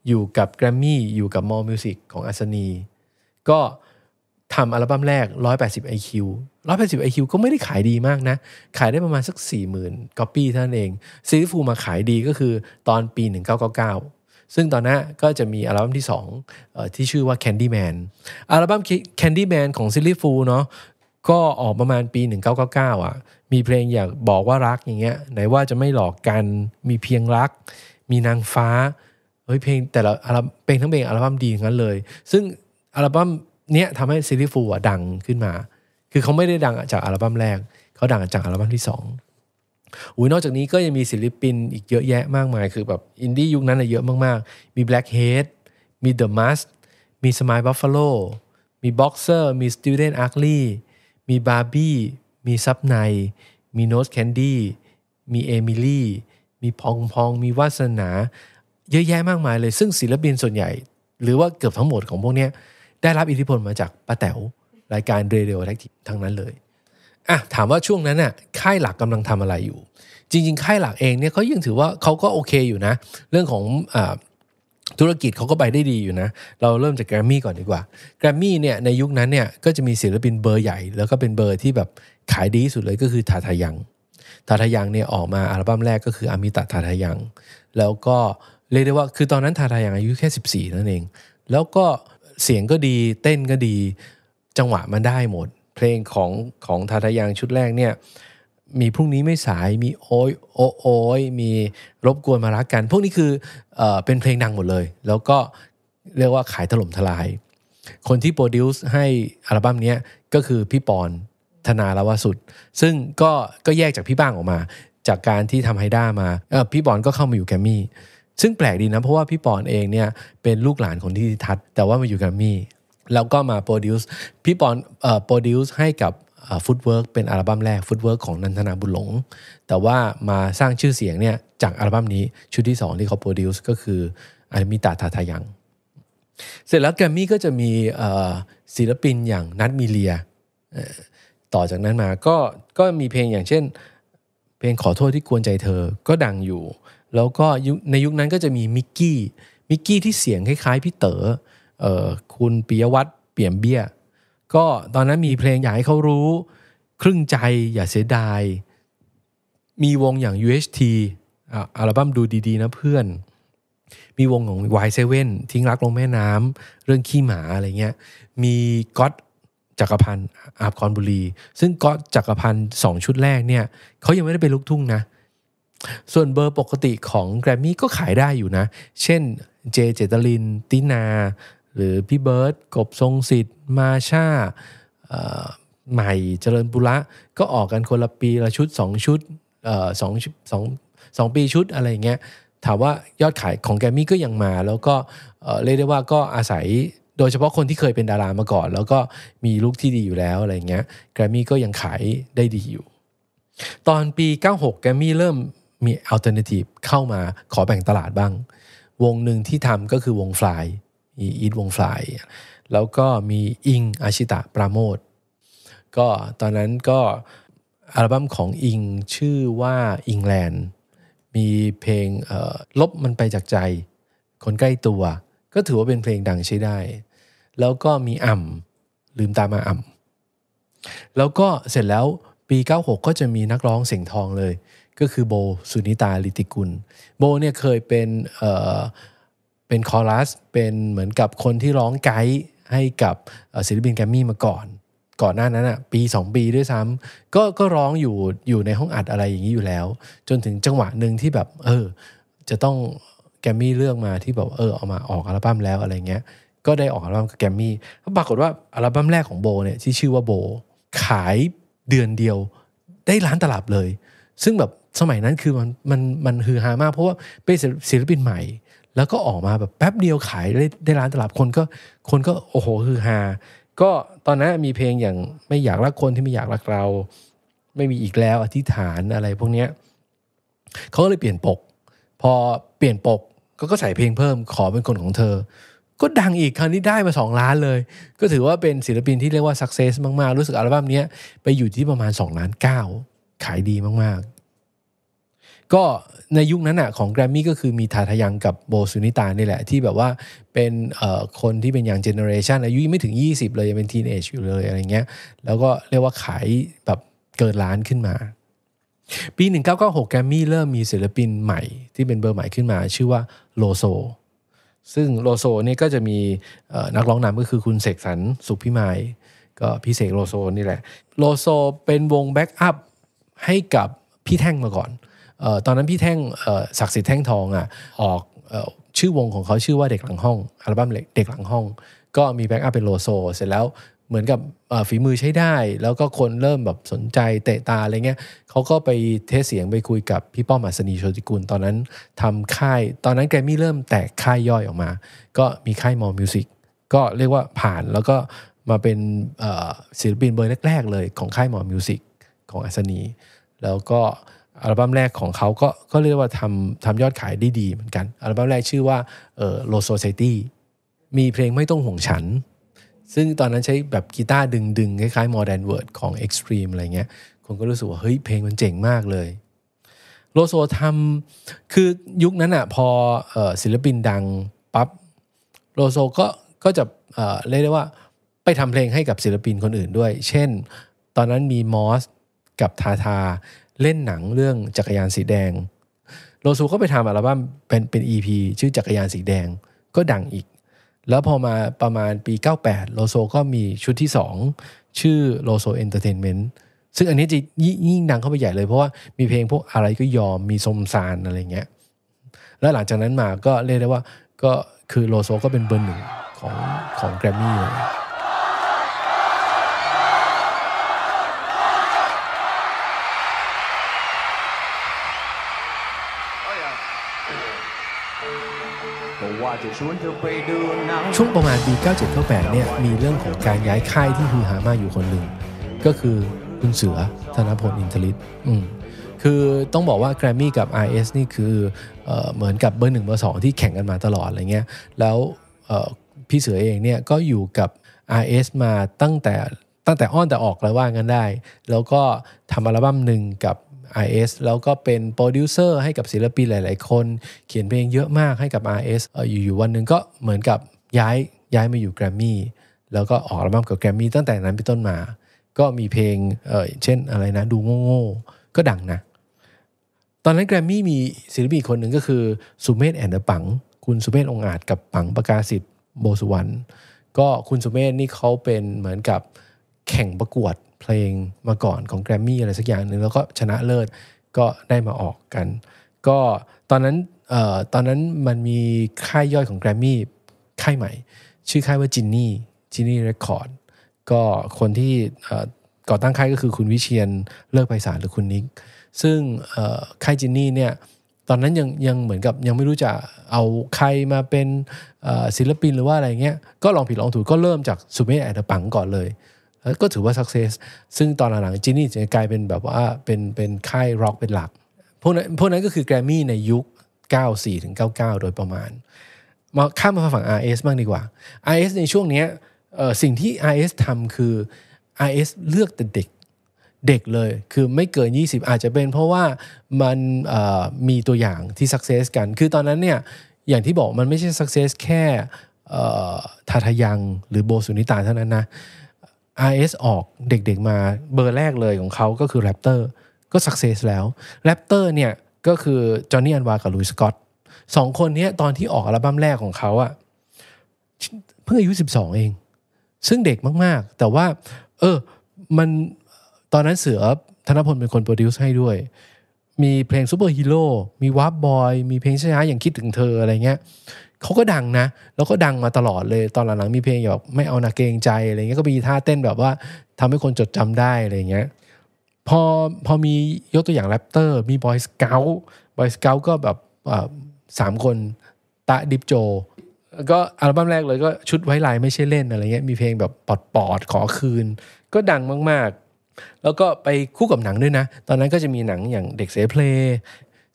อยู่กับแกรมมี่อยู่กับมอลมิวสิกของอัศนี ก็ทำอัลบั้มแรก 180 IQ 180 IQ ก็ไม่ได้ขายดีมากนะ ขายได้ประมาณสัก 40,000ก๊อปปี้เท่านั้นเอง ซิลิฟูมาขายดีก็คือตอนปี 1999ซึ่งตอนนั้นก็จะมีอัลบั้มที่ 2 ที่ชื่อว่า Candyman อัลบั้ม Candyman ของซิลลี่ฟูเนาะก็ออกประมาณปี 1999 อ่ะ มีเพลงอยากบอกว่ารักอย่างเงี้ยไหนว่าจะไม่หลอกกันมีเพียงรัก มีนางฟ้าเฮ้ยเพลงแต่ละอัลบั้มเพลงทั้งเพลงอัลบั้มดีงั้นเลย ซึ่งอัลบั้มเนี้ยทำให้ซิลลี่ฟูอ่ะดังขึ้นมา คือเขาไม่ได้ดังจากอัลบั้มแรกเขาดังจากอัลบั้มที่ 2อุ้ยนอกจากนี้ก็ยังมีศิลปินอีกเยอะแยะมากมาย คือแบบอินดี้ยุคนั้นเยอะมากๆ มี Blackhead มี The m u s สมี Smile Buffalo มี Boxer มี Student Ugly มี Barbie มีซับไนมี Nose Candy มี Emily มีพองพอง มีวาสนา เยอะแยะมากมายเลย ซึ่งศิลปินส่วนใหญ่ หรือว่าเกือบทั้งหมดของพวกนี้ ได้รับอิทธิพลมาจากป้าแต๋วรายการเรเดียลแท็กทั้งนั้นเลยอ่ะถามว่าช่วงนั้นน่ะค่ายหลักกำลังทำอะไรอยู่ จริงๆ ค่ายหลักเองเนี่ยเขายังถือว่าเขาก็โอเคอยู่นะ เรื่องของอธุรกิจเขาก็ไปได้ดีอยู่นะ เราเริ่มจากแกรมมี่ก่อนดีกว่าแกรมมี่เนี่ยในยุคนั้นเนี่ยก็จะมีศิลปินเบอร์ใหญ่แล้วก็เป็นเบอร์ที่แบบขายดีที่สุดเลยก็คือทาทายังทาทายังเนี่ยออกมาอัลบั้มแรกก็คืออามิตะทาทายัง แล้วก็เรียกได้ว่าคือตอนนั้นทาทายังอายุแค่14นั่นเอง แล้วก็เสียงก็ดีเต้นก็ดี จังหวะมันได้หมดเพลงของของทาทายังชุดแรกเนี่ยมีพรุ่งนี้ไม่สายมีโอ้ยโอ้โอยมีรบกวนมารักกัน พวกนี้คือเออเป็นเพลงดังหมดเลย แล้วก็เรียกว่าขายถล่มทลาย คนที่โปรดิวซ์ให้อัลบั้มนี้ก็คือพี่ปอนธนาลาวสุดซึ่งก็ก็แยกจากพี่บ้างออกมาจากการที่ทำไฮด้ามาพี่ปอนก็เข้ามาอยู่แกมมี่ซึ่งแปลกดีนะเพราะว่าพี่ปอนเองเนี่ยเป็นลูกหลานของที่ทัศแต่ว่ามาอยู่แกมมี่แล้วก็มาโปรดิวส์พี่ปอนโปรดิวส์ให้กับฟุตเวิร์กเป็นอัลบั้มแรกฟุตเวิร์กของนันทนาบุญหลง แต่ว่ามาสร้างชื่อเสียงเนี่ยจากอัลบั้มนี้ชุดที่2ที่เขาโปรดิวส์ก็คืออามิตาทาทายัง เสร็จแล้วแกรมมี่ก็จะมีศิลปินอย่างนัทมิเลีย ต่อจากนั้นมาก็ก็มีเพลงอย่างเช่น เพลงขอโทษที่กวนใจเธอก็ดังอยู่ แล้วก็ในยุคนั้นก็จะมีมิกกี้มิกกี้ที่เสียงคล้ายๆพี่เต๋อคุณปิยวัฒน์เปี่ยมเบี้ย ก็ตอนนั้นมีเพลงอยากให้เขารู้ ครึ่งใจอย่าเสียดาย มีวงอย่าง UHT อัลบั้มดูดี ๆ นะเพื่อน มีวงของ Y7 ทิ้งรักลงแม่น้ำเรื่องขี้หมาอะไรเงี้ยมีก๊อตจักรพันธ์ อาบคอนบุรี ซึ่งก๊อตจักรพันธ์สองชุดแรกเนี่ยเขายังไม่ได้เป็นลูกทุ่งนะ ส่วนเบอร์ปกติของแกรมมี่ก็ขายได้อยู่นะเช่นเจเจตลินตินาหรือพี่เบิร์ตกบทรงสิทธิ์มาชาใหม่เจริญปุระ ก็ออกกันคนละปีละชุด2ชุดสองสองสองปีชุด อะไรเงี้ย ถามว่ายอดขายของแกมมี่ก็ยังมา แล้วก็เรียกได้ว่าก็อาศัยโดยเฉพาะคนที่เคยเป็นดารามาก่อน แล้วก็มีลุกที่ดีอยู่แล้ว อะไรเงี้ยแกรมมี่ก็ยังขายได้ดีอยู่ ตอนปี 96 แกรมมี่เริ่มมีอัลเทอร์เนทีฟเข้ามาขอแบ่งตลาดบ้าง วงหนึ่งที่ทำก็คือวงฟลายอีทวงฟลายแล้วก็มีอิง อาชิตะ ปราโมท ก็ตอนนั้นก็ อัลบั้มของอิงชื่อว่าอิงแลนด์มีเพลงลบมันไปจากใจ คนใกล้ตัวก็ถือว่าเป็นเพลงดังใช้ได้ แล้วก็มีอ่ำลืมตามาอ่ำแล้วก็เสร็จแล้วปี 96 ก็จะมีนักร้องเสียงทองเลย ก็คือโบสุนิตาลิติกุล โบเนี่ยเคยเป็นเป็นคอรัสเป็นเหมือนกับคนที่ร้องไกด์ให้กับศิลปินแกรมมี่มาก่อน ก่อนหน้านั้นอ่ะปี2ปีด้วยซ้ำก็ก็ร้องอยู่อยู่ในห้องอัดอะไรอย่างนี้อยู่แล้ว จนถึงจังหวะหนึ่งที่แบบเออจะต้องแกรมมี่เลือกมาที่แบบเออเอามาออกอัลบั้มแล้วอะไรเงี้ย ก็ได้ออกอัลบั้มกับแกรมมี่ปรากฏว่าอัลบั้มแรกของโบเนี่ยที่ชื่อว่าโบ ขายเดือนเดียวได้ล้านตลับเลย ซึ่งแบบสมัยนั้นคือมันมันมันฮือฮามากเพราะว่าเป็นศิลปินใหม่แล้วก็ออกมาแบบแป๊บเดียวขายได้ได้ล้านตลับคนก็คนก็ โอ้โหคือฮา ก็ตอนนั้นมีเพลงอย่างไม่อยากรักคนที่ไม่อยากรักเรา ไม่มีอีกแล้วอธิษฐานอะไรพวกเนี้ยเขาก็เลยเปลี่ยนปก พอเปลี่ยนปกก็ก็ใส่เพลงเพิ่มขอเป็นคนของเธอ ก็ดังอีกครั้งนี้ได้มา2ล้านเลย ก็ถือว่าเป็นศิลปินที่เรียกว่าสักเซสมากๆ รู้สึกอัลบั้มนี้ไปอยู่ที่ประมาณ2ล้าน9ขายดีมากก็ในยุคนั้นอ่ะของแกรมมี่ก็คือมีทาทยังกับโบสุนิตานี่แหละ ที่แบบว่าเป็นคนที่เป็นอย่างเจเนอเรชันอายุไม่ถึง 20 เลยยังเป็นทีนเอชอยู่เลยอะไรเงี้ยแล้วก็เรียกว่าขายแบบเกิดล้านขึ้นมา ปี 1996 แกรมมี่เริ่มมีศิลปินใหม่ที่เป็นเบอร์ใหม่ขึ้นมาชื่อว่าโลโซ ซึ่งโลโซนี่ก็จะมีนักร้องนำก็คือคุณเสกสรรสุขพิมายก็พี่เสกโลโซนี่แหละโลโซเป็นวงแบ็กอัพให้กับพี่แท่งมาก่อนตอนนั้นพี่แท่งศักดิ์สิทธิ์แท่งทองอ่ะออกชื่อวงของเขาชื่อว่าเด็กหลังห้อง อัลบั้มเด็กหลังห้อง ก็มีแบ็กอัพเป็นโลโซเสร็จแล้วเหมือนกับฝีมือใช้ได้ แล้วก็คนเริ่มแบบสนใจเตะตาอะไรเงี้ยเขาก็ไปเทสเสียงไปคุยกับพี่ป้อมอัศนีโชติกุลตอนนั้นทำค่าย ตอนนั้นแกมี่เริ่มแตกค่ายย่อยออกมาก็มีค่ายมอมิวสิกก็เรียกว่าผ่านแล้วก็มาเป็นศิลปินเบอร์แรกๆเลยของค่ายมอมิวสิกของอัศนีแล้วก็อัลบั้มแรกของเขาก็ก็เรียกว่าทำทำยอดขายได้ดีเหมือนกัน อัลบั้มแรกชื่อว่าเออโลโซเซตี้มีเพลงไม่ต้องห่วงฉัน ซึ่งตอนนั้นใช้แบบกีตาร์ดึงดึงคล้ายๆ Modern Word ของ Extreme อะไรเงี้ย คนก็รู้สึกว่า เฮ้ยเพลงมันเจ๋งมากเลย โลโซทำคือยุคนั้นอะพอศิลปินดังปับ๊บโลโซก็ก็จะเเรียกได้ว่าไปทำเพลงให้กับศิลปินคนอื่นด้วย เช่น ตอนนั้นมีมอสกับทาทาเล่นหนังเรื่องจักรยานสีแดงโลซูก็ไปทำอัลบั้มเป็นเป็น EP ชื่อจักรยานสีแดงก็ดังอีก แล้วพอมาประมาณปี 98 โลโซก็มีชุดที่ 2 ชื่อโลโซเอนเตอร์เทนเมนต์ ซึ่งอันนี้จะยิ่งดังเข้าไปใหญ่เลยเพราะว่ามีเพลงพวกอะไรก็ยอมมีสมซานอะไรเงี้ยแล้วหลังจากนั้นมาก็เรียกได้ว่าก็คือโลโซก็เป็นเบอร์หนึ่งของของแกรมมี่เลยช่วงประมาณปี 97-98 เนี่ย มีเรื่องของการย้ายค่ายที่ฮือหามากอยู่คนหนึ่ง ก็คือคุณเสือ ธนพล อินทลิศคือต้องบอกว่าแกรมมี่กับอ s นี่คือเอเหมือนกับเบอร์หนึ่งเบอร์สองที่แข่งกันมาตลอดอะไรเงี้ย แล้วพี่เสือเองเนี่ย ก็อยู่กับอ s มาตั้งแต่ตั้งแต่อ้อนแต่ออกแล้วว่างั้นได้ แล้วก็ทำอัลบั้มหนึ่งกับ RS แล้วก็เป็นโปรดิวเซอร์ให้กับศิลปินหลายๆคน เขียนเพลงเยอะมากให้กับ RS อยู่ๆวันหนึ่งก็เหมือนกับย้ายย้ายมาอยู่แกรมมี่แล้วก็ออกอัลบั้มกับแกรมมี่ตั้งแต่นั้นเป็นต้นมา ก็มีเพลงเออเช่นอะไรนะดูโง่ๆก็ดังนะ ตอนนั้นแกรมมี่มีศิลปินคนหนึ่งก็คือสุเมธแอนด์ปังคุณสุเมธองอาจกับปังประกาศิทธิ์โบสุวรรณก็คุณสุเมธนี่เขาเป็นเหมือนกับแข่งประกวดเพลงมาก่อนของแกรมมี่อะไรสักอย่างหนึ่งแล้วก็ชนะเลิศก็ได้มาออกกันก็ตอนนั้นตอนนั้นมันมีค่ายย่อยของแกรมมี่ค่ายใหม่ ชื่อค่ายว่าจินนี่จินนี่เรคคอร์ดก็คนที่ก่อตั้งค่ายก็คือคุณวิเชียน เลิกไปสารหรือคุณนิก ซึ่งค่ายจินนี่เนี่ยตอนนั้นยังยังเหมือนกับ ยังไม่รู้จะเอาใครมาเป็นศิลปินหรือว่าอะไรเงี้ยก็ลองผิดลองถูกก็เริ่มจากสุเมธแอดปังก่อนเลยก็ถือว่าสักเซสซึ่งตอนหลังๆจินนี่จะกลายเป็นแบบว่าเป็นเป็นค่ายร็อกเป็นหลักพวกนั้นพวกนั้นก็คือแกรมมี่ในยุค 94ถึง99 โดยประมาณ มาข้ามมาฝั่ง RS บ้างดีกว่า RS ในช่วงนี้สิ่งที่ RS ทำคือ RS เลือกแต่เด็กเด็กเลย คือไม่เกิน 20 อาจจะเป็นเพราะว่ามันมีตัวอย่างที่สักเซสกัน คือตอนนั้นเนี่ยอย่างที่บอกมันไม่ใช่สักเซสแค่ทาทายังหรือโบสุนิตาเท่านั้นนะ RS ออกเด็กๆมาเบอร์แรกเลยของเขาก็คือ Raptor ก็สักเซสแล้ว Raptor เนี่ยก็คือจอห์นนี่อันวากับลุยสกอตสองคนนี้ตอนที่ออกอัลบั้มแรกของเขาอะเพิ่งอายุ 12 เอง ซึ่งเด็กมากๆ แต่ว่า เออมันตอนนั้นเสือธนพลเป็นคนโปรดิวซ์ให้ด้วย มีเพลงซูเปอร์ฮีโร่มีวาร์บอยมีเพลงช้าอย่างคิดถึงเธออะไรเงี้ยเขาก็ดังนะ แล้วก็ดังมาตลอดเลยตอนหลังๆมีเพลงแบบไม่เอาหนักเกงใจอะไรเงี้ยก็มีท่าเต้นแบบว่า ทำให้คนจดจำได้อะไรเงี้ยพอพอมียกตัวอย่างแรปเตอร์ มีบอยสเกลบอยสเกลก็แบบสามคนตะดิบโจก็อัลบั้มแรกเลยก็ชุดไว้ลายไม่ใช่เล่นอะไรเงี้ยมีเพลงแบบปอดปอดขอคืน ก็ดังมากๆ แล้วก็ไปคู่กับหนังด้วยนะ ตอนนั้นก็จะมีหนังอย่างเด็กเสเพล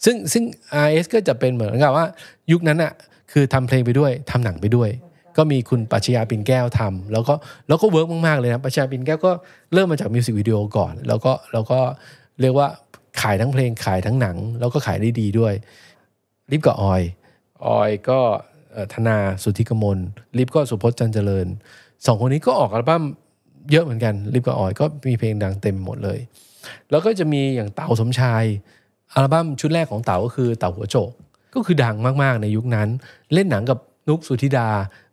ซึ่งซึ่ง RS ก็จะเป็นเหมือนกับว่า ยุคนั้นอะคือทำเพลงไปด้วยทำหนังไปด้วย ก็มีคุณปัชญาปิ่นแก้วทำ แล้วก็แล้วก็เวิร์กมากๆเลยนะปัชญาปิ่นแก้วก็เริ่มมาจากมิวสิกวิดีโอก่อนแล้วก็แล้วก็เรียกว่าขายทั้งเพลงขายทั้งหนัง แล้วก็ขายได้ดีด้วย ลิฟกับออย ออยก็ธนาสุธิกมลลิฟก็สุพจน์จันเจริญสองคนนี้ก็ออกอัลบั้มเยอะเหมือนกัน ลิฟกับออย ก็มีเพลงดังเต็มหมดเลย แล้วก็จะมีอย่างเต่าสมชายอัลบั้มชุดแรกของเต๋าก็คือเต๋าหัวโจกก็คือดังมากๆ ในยุคนั้น เล่นหนังกับนุกสุธิดา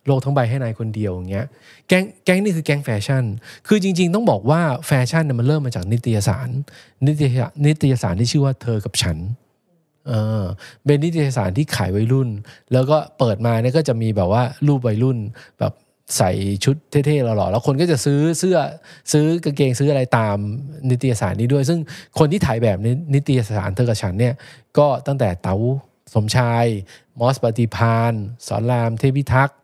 โลกทั้งใบให้นายคนเดียวอย่างเงี้ยแก๊งแก๊งนี่คือแก๊งแฟชั่น คือจริงๆต้องบอกว่าแฟชั่นเนี่ยมันเริ่มมาจากนิตยสาร นิตยนิตยสารที่ชื่อว่าเธอกับฉันอเป็นนิตยสารที่ขายวัยรุ่น แล้วก็เปิดมาเนี่ยก็จะมีแบบว่ารูปวัยรุ่นแบบใส่ชุดเท่ๆหล่อๆแล้วคนก็จะซื้อเสื้อซื้อกางเกงซื้ออะไรตามนิตยสารนี้ด้วย ซึ่งคนที่ถ่ายแบบนนิตยสารเธอกับฉันเนี่ยก็ตั้งแต่เต๋าสมชาย มอสปฏิพาน สอนราม เทพิทักษ์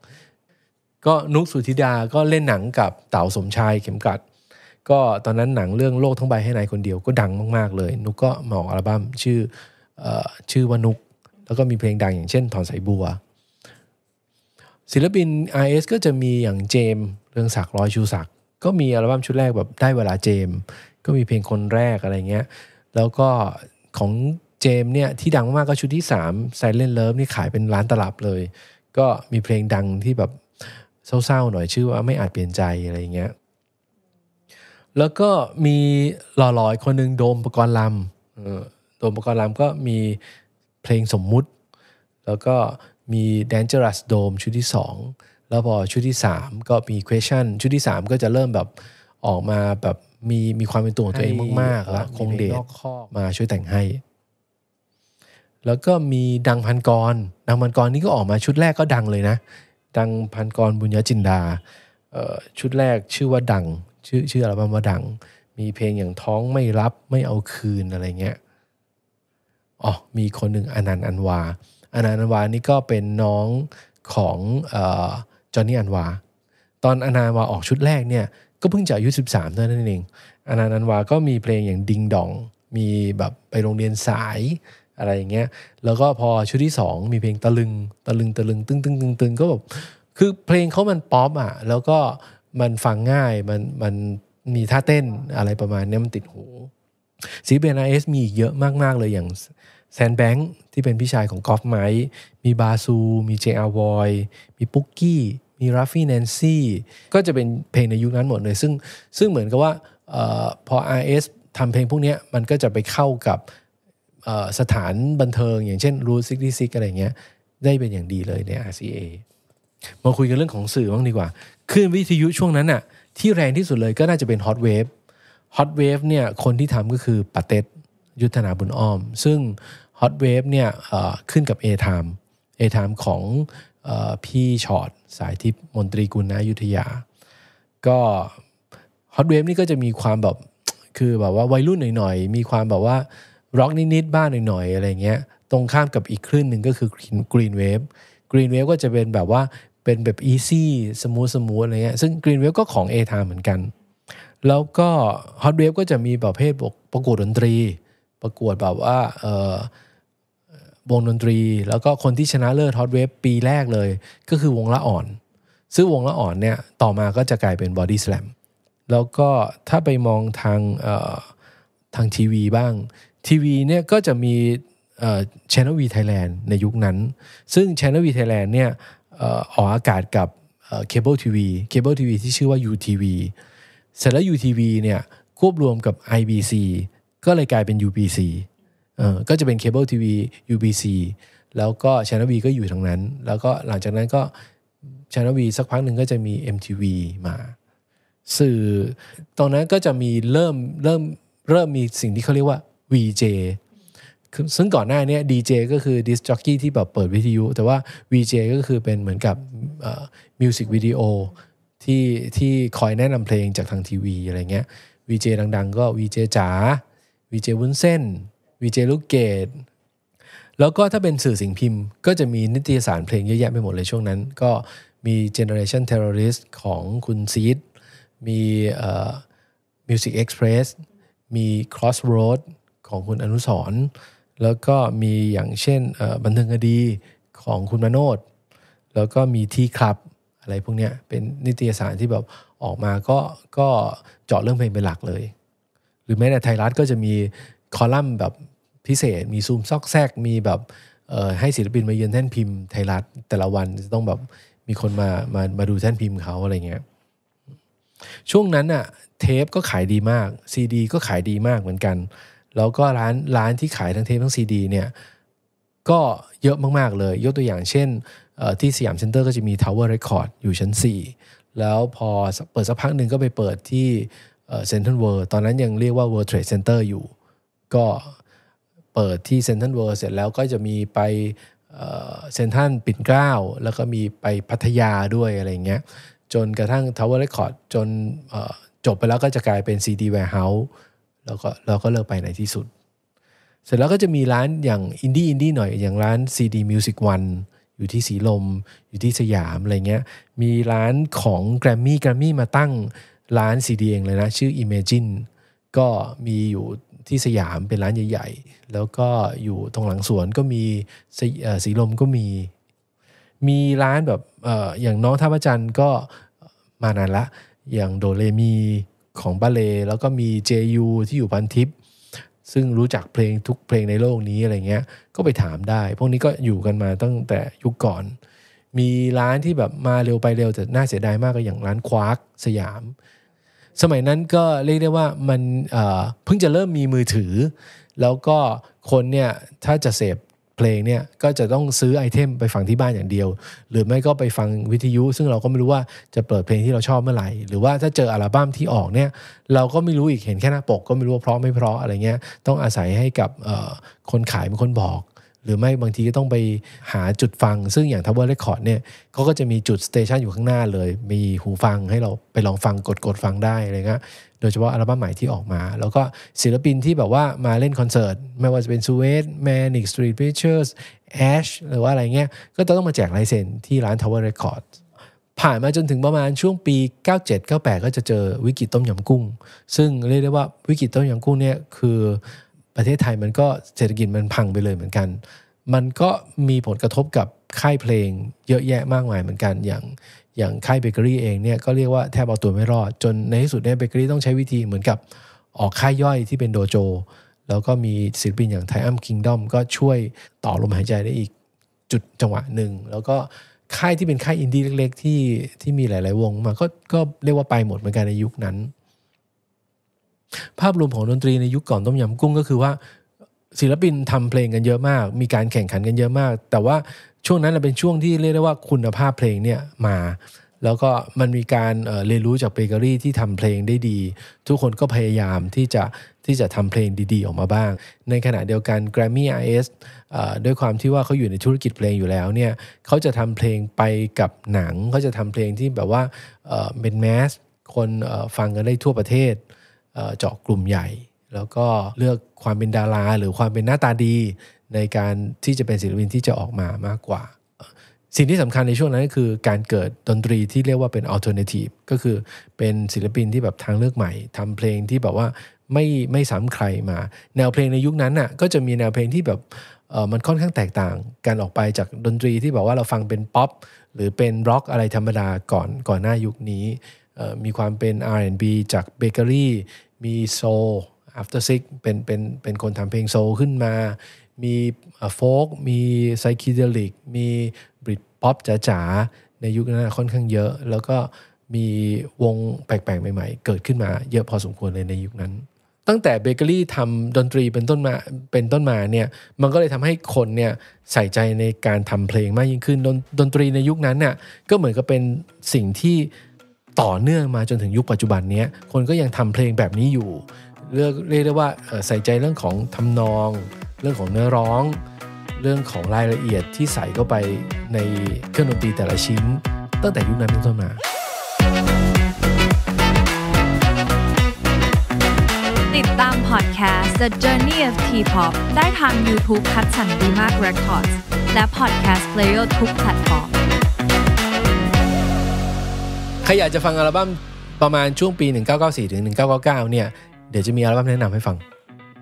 ก็นุกสุธิดาก็เล่นหนังกับเต๋าสมชายเข็มกัด ก็ตอนนั้นหนังเรื่องโลกทั้งใบให้นายคนเดียวก็ดังมากๆเลย นุกก็มออกอัลบั้มชื่ออชื่อว่านุกแล้วก็มีเพลงดังอย่างเช่นถอนสายบัวศิลปิน i s ก็จะมีอย่างเจมเรืองศักดิ์ร้อยชูศักดิ์ก็มีอัลบั้มชุดแรกแบบได้เวลาเจม ก็มีเพลงคนแรกอะไรเงี้ยแล้วก็ของเจมเนี่ย ที่ดังมากก็ชุดที่ 3 Silent Love นี่ขายเป็นล้านตลับเลย ก็มีเพลงดังที่แบบเศร้า ๆ หน่อยชื่อว่าไม่อาจเปลี่ยนใจอะไรเงี้ยแล้วก็มีหล่อหลอยคนหนึ่งโดมปรกรณ์ลำโดมปรกรณ์ลำก็มีเพลงสมมุติ แล้วก็มี Dangerous Dome ชุดที่ 2 แล้วพอชุดที่ 3 ก็มี Question ชุดที่ 3 ก็จะเริ่มแบบออกมาแบบมีมีความเป็นตัวของตัวเองมากๆแล้วคงเดชมาช่วยแต่งให้ แล้วก็มีดังพันกร ดังพันกรนี่ก็ออกมาชุดแรกก็ดังเลยนะ ดังพันกรบุญญจินดา ชุดแรกชื่อว่าดังชื่อชื่ออไรบ้างว่าดัง มีเพลงอย่างท้องไม่รับไม่เอาคืนอะไรเงี้ย อ๋อ มีคนหนึ่งอนันต์อันวาอนาอันวานี่ ก็เป็นน้องของจอห์นนี่อันวา ตอนอนาอันวาออกชุดแรกเนี่ยก็เพิ่งจะอายุ13เท่านั้นเองอนาอันวาก็มีเพลงอย่างดิงดอง มีแบบไปโรงเรียนสายอะไรอย่างเงี้ย แล้วก็พอชุดที่ 2 มีเพลงตะลึง ตะลึง ตะลึง ตึงตึงตึงตึงก็แบบคือเพลงเขามันป๊อปอ่ะ แล้วก็มันฟังง่าย มัน มันมีท่าเต้นอะไรประมาณนี้มันติดหูซีเบีนไอเอสมีเยอะมากๆเลยอย่างแซนแบงค์ที่เป็นพี่ชายของกอล์ฟไมค์มีบาซู มีเจอาร์วอยมีปุ๊กกี้มีรัฟฟี่แนนซี่ก็จะเป็นเพลงในยุคนั้นหมดเลย ซึ่งซึ่งเหมือนกับว่าออพอ RS ทำเพลงพวกนี้มันก็จะไปเข้ากับสถานบันเทิง อย่างเช่นรูซิกซิกอะไรเงี้ยได้เป็นอย่างดีเลยใน RCA มาคุยกันเรื่องของสื่อบ้างดีกว่าขึ้นวิทยุช่วงนั้นน่ะที่แรงที่สุดเลยก็น่าจะเป็นฮอตเวฟฮอตเวฟเนี่ยคนที่ทำก็คือปาเต็ดยุทธนาบุญอ้อมซึ่ง h อตเวฟเนี่ยขึ้นกับ A Time A Time ของพี่ชอตสายทิพมนตรีกุลนายุทยา ก็ฮอตเวฟนี่ก็จะมีความแบบ คือแบบว่าวัยรุ่นหน่อยๆ มีความแบบว่า ร็อกนิดๆ บ้านหน่อยๆ อะไรเงี้ย ตรงข้ามกับอีกคลื่นหนึ่งก็คือกรีนเวฟกรีนเวฟก็จะเป็นแบบว่าเป็นแบบอีซี่สมูทสมูทอะไรเงี้ย ซึ่งกรีนเวฟก็ของเอทามเหมือนกัน แล้วก็ฮอตเวฟก็จะมีประเภทประกวดดนตรีประกวดแบบว่าเออวงดนตรี แล้วก็คนที่ชนะเลิศฮอตเวฟปีแรกเลยก็คือวงละอ่อน ซึ่งวงละอ่อนเนี่ยต่อมาก็จะกลายเป็นบอดี้สแลมแล้วก็ถ้าไปมองทางทางทีวีบ้างทีวีเนี่ยก็จะมีช n n e l V Thailand ในยุคนั้น ซึ่ง Channel V Thailand เนี่ยออกอากาศกับเคเบิลทีวีเคเบิลทีวีที่ชื่อว่า UTV เสร็จแล้ว UTV เนี่ยควบรวมกับ IBC ก็เลยกลายเป็น UBC ก็จะเป็นเคเบิลทีวี UBC แล้วก็ Channel V ก็อยู่ทางนั้น แล้วก็หลังจากนั้นก็ Channel V สักพักหนึ่งก็จะมี MTV มาสื่อ ตอนนั้นก็จะมีเริ่มเริ่ม เริ่มมีสิ่งที่เขาเรียกว่า VJ ซึ่งก่อนหน้านี้ DJ ก็คือดิสจ็อกกี้ที่แบบเปิดวิทยุ แต่ว่า VJ ก็คือเป็นเหมือนกับมิวสิกวิดีโอที่ที่คอยแนะนำเพลงจากทางทีวีอะไรเงี้ย VJ ดังๆ ก็ VJ จ๋า VJ วุ้นเส้นวีเจลูกเกดแล้วก็ถ้าเป็นสื่อสิ่งพิมพ์ ก็จะมีนิตยสารเพลงเยอะแยะไปหมดเลยช่วงนั้น ก็มี Generation Terrorist ของคุณซีดมี Music Express มี Crossroad ของคุณอนุสร แล้วก็มีอย่างเช่นบันเทิงคดีของคุณมโนดแล้วก็มีที่คลับอะไรพวกนี้เป็นนิตยสารที่แบบออกมาก็ก็เจาะเรื่องเพลงเป็นหลักเลย หรือแม้แต่ไทยรัฐก็จะมีคอลัมน์แบบพิเศษ มีซูมซอกแซกมีแบบให้ศิลปินมาเยือนแท่นพิมพ์ไทยรัฐ แต่ละวัน จะต้องแบบมีคนมามามาดูแท่นพิมพ์เขาอะไรเงี้ยช่วงนั้นอะเทปก็ขายดีมากซีดีก็ขายดีมากเหมือนกัน แล้วก็ร้านร้านที่ขายทั้งเทปทั้งซีดีเนี่ยก็เยอะมาก ๆ เลย ยกตัวอย่างเช่นที่สยามเซ็นเตอร์ก็จะมี Tower Record อยู่ชั้น 4 แล้วพอเปิดสักพักหนึ่งก็ไปเปิดที่เซ็นทรัลเวิร์ตอนนั้นยังเรียกว่า World Trade Center อยู่ ก็เปิดที่เซนทันเวิร์เสร็จแล้วก็จะมีไปเซนทันปิ่นเกล้าแล้วก็มีไปพัทยาด้วยอะไรเงี้ยจนกระทั่งเอร์เรคคอร์ดจนจบไปแล้วก็จะกลายเป็น CD Warehouse แล้วก็เราก็เลิกไปในที่สุด เสร็จแล้วก็จะมีร้านอย่างอินดี้อินดี้หน่อย อย่างร้าน CD Music One อยู่ที่สีลม อยู่ที่สยามอะไรเงี้ยมีร้านของแกรมมี่แกรมมี่มาตั้งร้าน CD เองเลยนะ ชื่อ Imagine ก็มีอยู่ที่สยามเป็นร้านใหญ่ ๆ แล้วก็อยู่ตรงหลังสวนก็มีสีลมก็มี มีร้านแบบออย่างน้องท่าพระจันทร์ก็มานานละ อย่างโดเลมีของบาเลแล้วก็มี JU ที่อยู่พันทิพย์ ซึ่งรู้จักเพลงทุกเพลงในโลกนี้อะไรเงี้ย ก็ไปถามได้ พวกนี้ก็อยู่กันมาตั้งแต่ยุคก่อน มีร้านที่แบบมาเร็วไปเร็วแต่น่าเสียดายมากก็อย่างร้านควาร์กสยามสมัยนั้นก็เรียกได้ว่ามันเพิ่งจะเริ่มมีมือถือ แล้วก็คนเนี่ยถ้าจะเสพเพลงเนี่ยก็จะต้องซื้อไอเทมไปฟังที่บ้านอย่างเดียว หรือไม่ก็ไปฟังวิทยุ ซึ่งเราก็ไม่รู้ว่าจะเปิดเพลงที่เราชอบเมื่อไหร่ หรือว่าถ้าเจออัลบั้มที่ออกเนี่ยเราก็ไม่รู้อีกเห็นแค่หน้าปกก็ไม่รู้ว่าเพราะไม่เพราะอะไรเงี้ยต้องอาศัยให้กับคนขายเป็นคนบอกหรือไม่บางทีก็ต้องไปหาจุดฟัง ซึ่งอย่างทาวเอร์เรคคอร์ดเนี่ยเขาก็จะมีจุดสเตชันอยู่ข้างหน้าเลย มีหูฟังให้เราไปลองฟังกดกดฟังได้อะไรเงี้ยโดยเฉพาะอัลบั้มใหม่ที่ออกมา แล้วก็ศิลปินที่แบบว่ามาเล่นคอนเสิร์ต ไม่ว่าจะเป็นซูเวตแมนิกสตรีทพิเชอร์สแอชหรือว่าอะไรเงี้ย ก็จะต้องมาแจกไลเซนที่ร้านทาวเอร์เรคคอร์ดผ่านมาจนถึงประมาณช่วงปี 97-98 ก็จะเจอวิกฤตต้มยำกุ้ง ซึ่งเรียกได้ว่าวิกฤตต้มยำกุ้งเนี่ยคือประเทศไทยมันก็เศรษฐกิจมันพังไปเลยเหมือนกัน มันก็มีผลกระทบกับค่ายเพลงเยอะแยะมากมายเหมือนกัน อย่างอย่างค่ายเบเกอรี่เองเนี่ยก็เรียกว่าแทบเอาตัวไม่รอด จนในที่สุดเนี่ยเบเกอรี่ต้องใช้วิธีเหมือนกับออกค่ายย่อยที่เป็นโดโจ แล้วก็มีศิลปินอย่างไทอัมคิงดอมก็ช่วยต่อลมหายใจได้อีกจุดจังหวะหนึ่ง แล้วก็ค่ายที่เป็นค่ายอินดี้เล็ก ๆ ที่ที่มีหลาย ๆ วงมาก็ก็เรียกว่าไปหมดเหมือนกันในยุคนั้นภาพรวมของดนตรีในยุคก่อนต้มยำกุ้งก็คือว่า ศิลปินทำเพลงกันเยอะมาก มีการแข่งขันกันเยอะมาก แต่ว่าช่วงนั้นเป็นช่วงที่เรียกได้ว่าคุณภาพเพลงเนี่ยมา แล้วก็มันมีการเรียนรู้จากเบเกอรี่ที่ทำเพลงได้ดี ทุกคนก็พยายามที่จะที่จะทำเพลงดีๆ ออกมาบ้าง ในขณะเดียวกัน Grammy อ s ด้วยความที่ว่าเขาอยู่ในธุรกิจเพลงอยู่แล้วเนี่ยเขาจะทำเพลงไปกับหนังเขาจะทำเพลงที่แบบว่าเป็นแมสคนฟังกันได้ทั่วประเทศเเจาะกลุ่มใหญ่แล้วก็เลือกความเป็นดารา หรือความเป็นหน้าตาดี ในการที่จะเป็นศิลปินที่จะออกมามากกว่าสิ่งที่สำคัญในช่วงนั้นก็คือ การเกิดดนตรีที่เรียกว่าเป็นอัลเทอร์เนทีฟก็คือเป็นศิลปินที่แบบทางเลือกใหม่ ทำเพลงที่แบบว่าไม่ไม่ซ้ำใครมา แนวเพลงในยุคนั้นน่ะก็จะมีแนวเพลงที่แบบมันค่อนข้างแตกต่างกันออกไปจากดนตรีที่แบบว่าเราฟังเป็นป๊อปหรือเป็นร็อกอะไรธรรมดาก่อนก่อนหน้ายุคนี้มีความเป็น R&B จากเบเกอรี่มีโซ After Six เป็นเป็นเป็นคนทำเพลงโซขึ้นมา มีโฟกมีไซคิเดลิกมีบริดป๊อปจ๋าๆ ในยุคนั้นค่อนข้างเยอะ แล้วก็มีวงแปลก ๆ ใหม่ ๆ เกิดขึ้นมาเยอะพอสมควรเลยในยุคนั้น ตั้งแต่เบเกอรี่ทำดนตรีเป็นต้นมาเป็นต้นมาเนี่ย มันก็เลยทำให้คนเนี่ยใส่ใจในการทำเพลงมากยิ่งขึ้น ดนดนตรีในยุคนั้นเนี่ยก็เหมือนกับเป็นสิ่งที่ต่อเนื่องมาจนถึงยุคปัจจุบันนี้คนก็ยังทำเพลงแบบนี้อยู่เรียกได้ว่าใส่ใจเรื่องของทำนอง เรื่องของเนื้อร้อง เรื่องของรายละเอียดที่ใส่เข้าไปในเครื่องดนตรีแต่ละชิ้น ตั้งแต่ยุคนั้นเป็นต้นมา ติดตามพอดแคสต์ The Journey of T-pop ได้ทาง YouTube คัดสันดีมาก Records และพอดแคสต์ p l ล y e r ทุกแพลตฟอร์มใครอยากจะฟังอัลบั้มประมาณช่วงปี 1994ถึง1999 เนี่ย เดี๋ยวจะมีอัลบั้มแนะนำให้ฟัง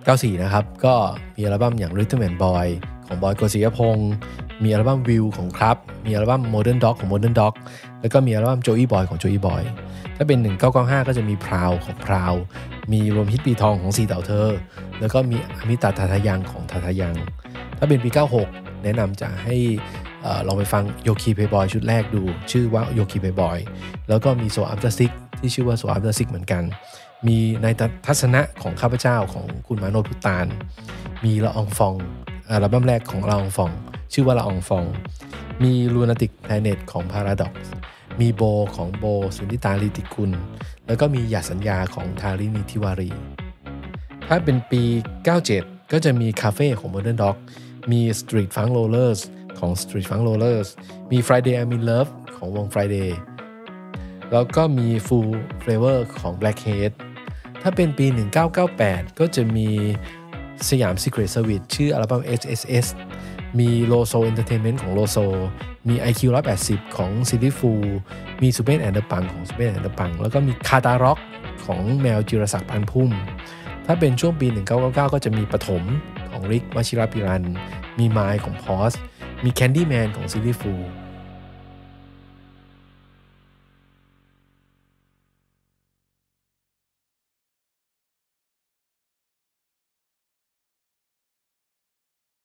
94 นะครับ ก็มีอัลบั้มอย่าง Rhythm and Boy ของบอยโกศิยพงศ์มีอัลบั้มวิวของครับ มีอัลบั้ม Modern Dog ของ Modern Dog แล้วก็มีอัลบั้ม Joey Boy ของ Joey Boy ถ้าเป็น 1995 ก็จะมีพราวของพราวมีรวมฮิตปีทองของสีเต่าเธอ แล้วก็มีอมิตาทาทายังของทาทายัง ถ้าเป็นปี 96 แนะนำจะให้ลองไปฟังโยคีเพย์บอยชุดแรกดูชื่อว่าโยคีเพย์บอยแล้วก็มีโซอัมต์ซิกที่ชื่อว่าโซอัมต์ซิกเหมือนกัน มีในทัศนะของข้าพเจ้าของคุณมาโนพุตานมีละอองฟองอัลบั้มแรกของละอองฟองชื่อว่าละอองฟอง มีลูนาติกแพเน็ตของพาราด็อกมีโบของโบสุนิตาลิติกุลแล้วก็มีหยาสัญญาของทารินีทิวารี ถ้าเป็นปี 97 ก็จะมีคาเฟ่ของ Modern Dog มี Street Funk Rollers ของ Street Funk Rollers มี Friday I'm in Love ของวง Friday แล้วก็มี Full Flavor ของ Blackhead ถ้าเป็นปี 1998 ก็จะมีสยาม Secret Service ชื่ออัลบั้ม SSS มี Loso Entertainment ของ Loso มี IQ 180 ของ City Fool มี s u p e r and the p u n ของ s u p e r and the p u n แล้วก็มี k a t a Rock ของแมวจิรศักดิ์พันพุ่ม ถ้าเป็นช่วงปี 1999 ก็จะมีปฐมของริกวชิรพิรัน มีไมล์ของพอสมีแคนดี้แมนของซีรีส์ฟู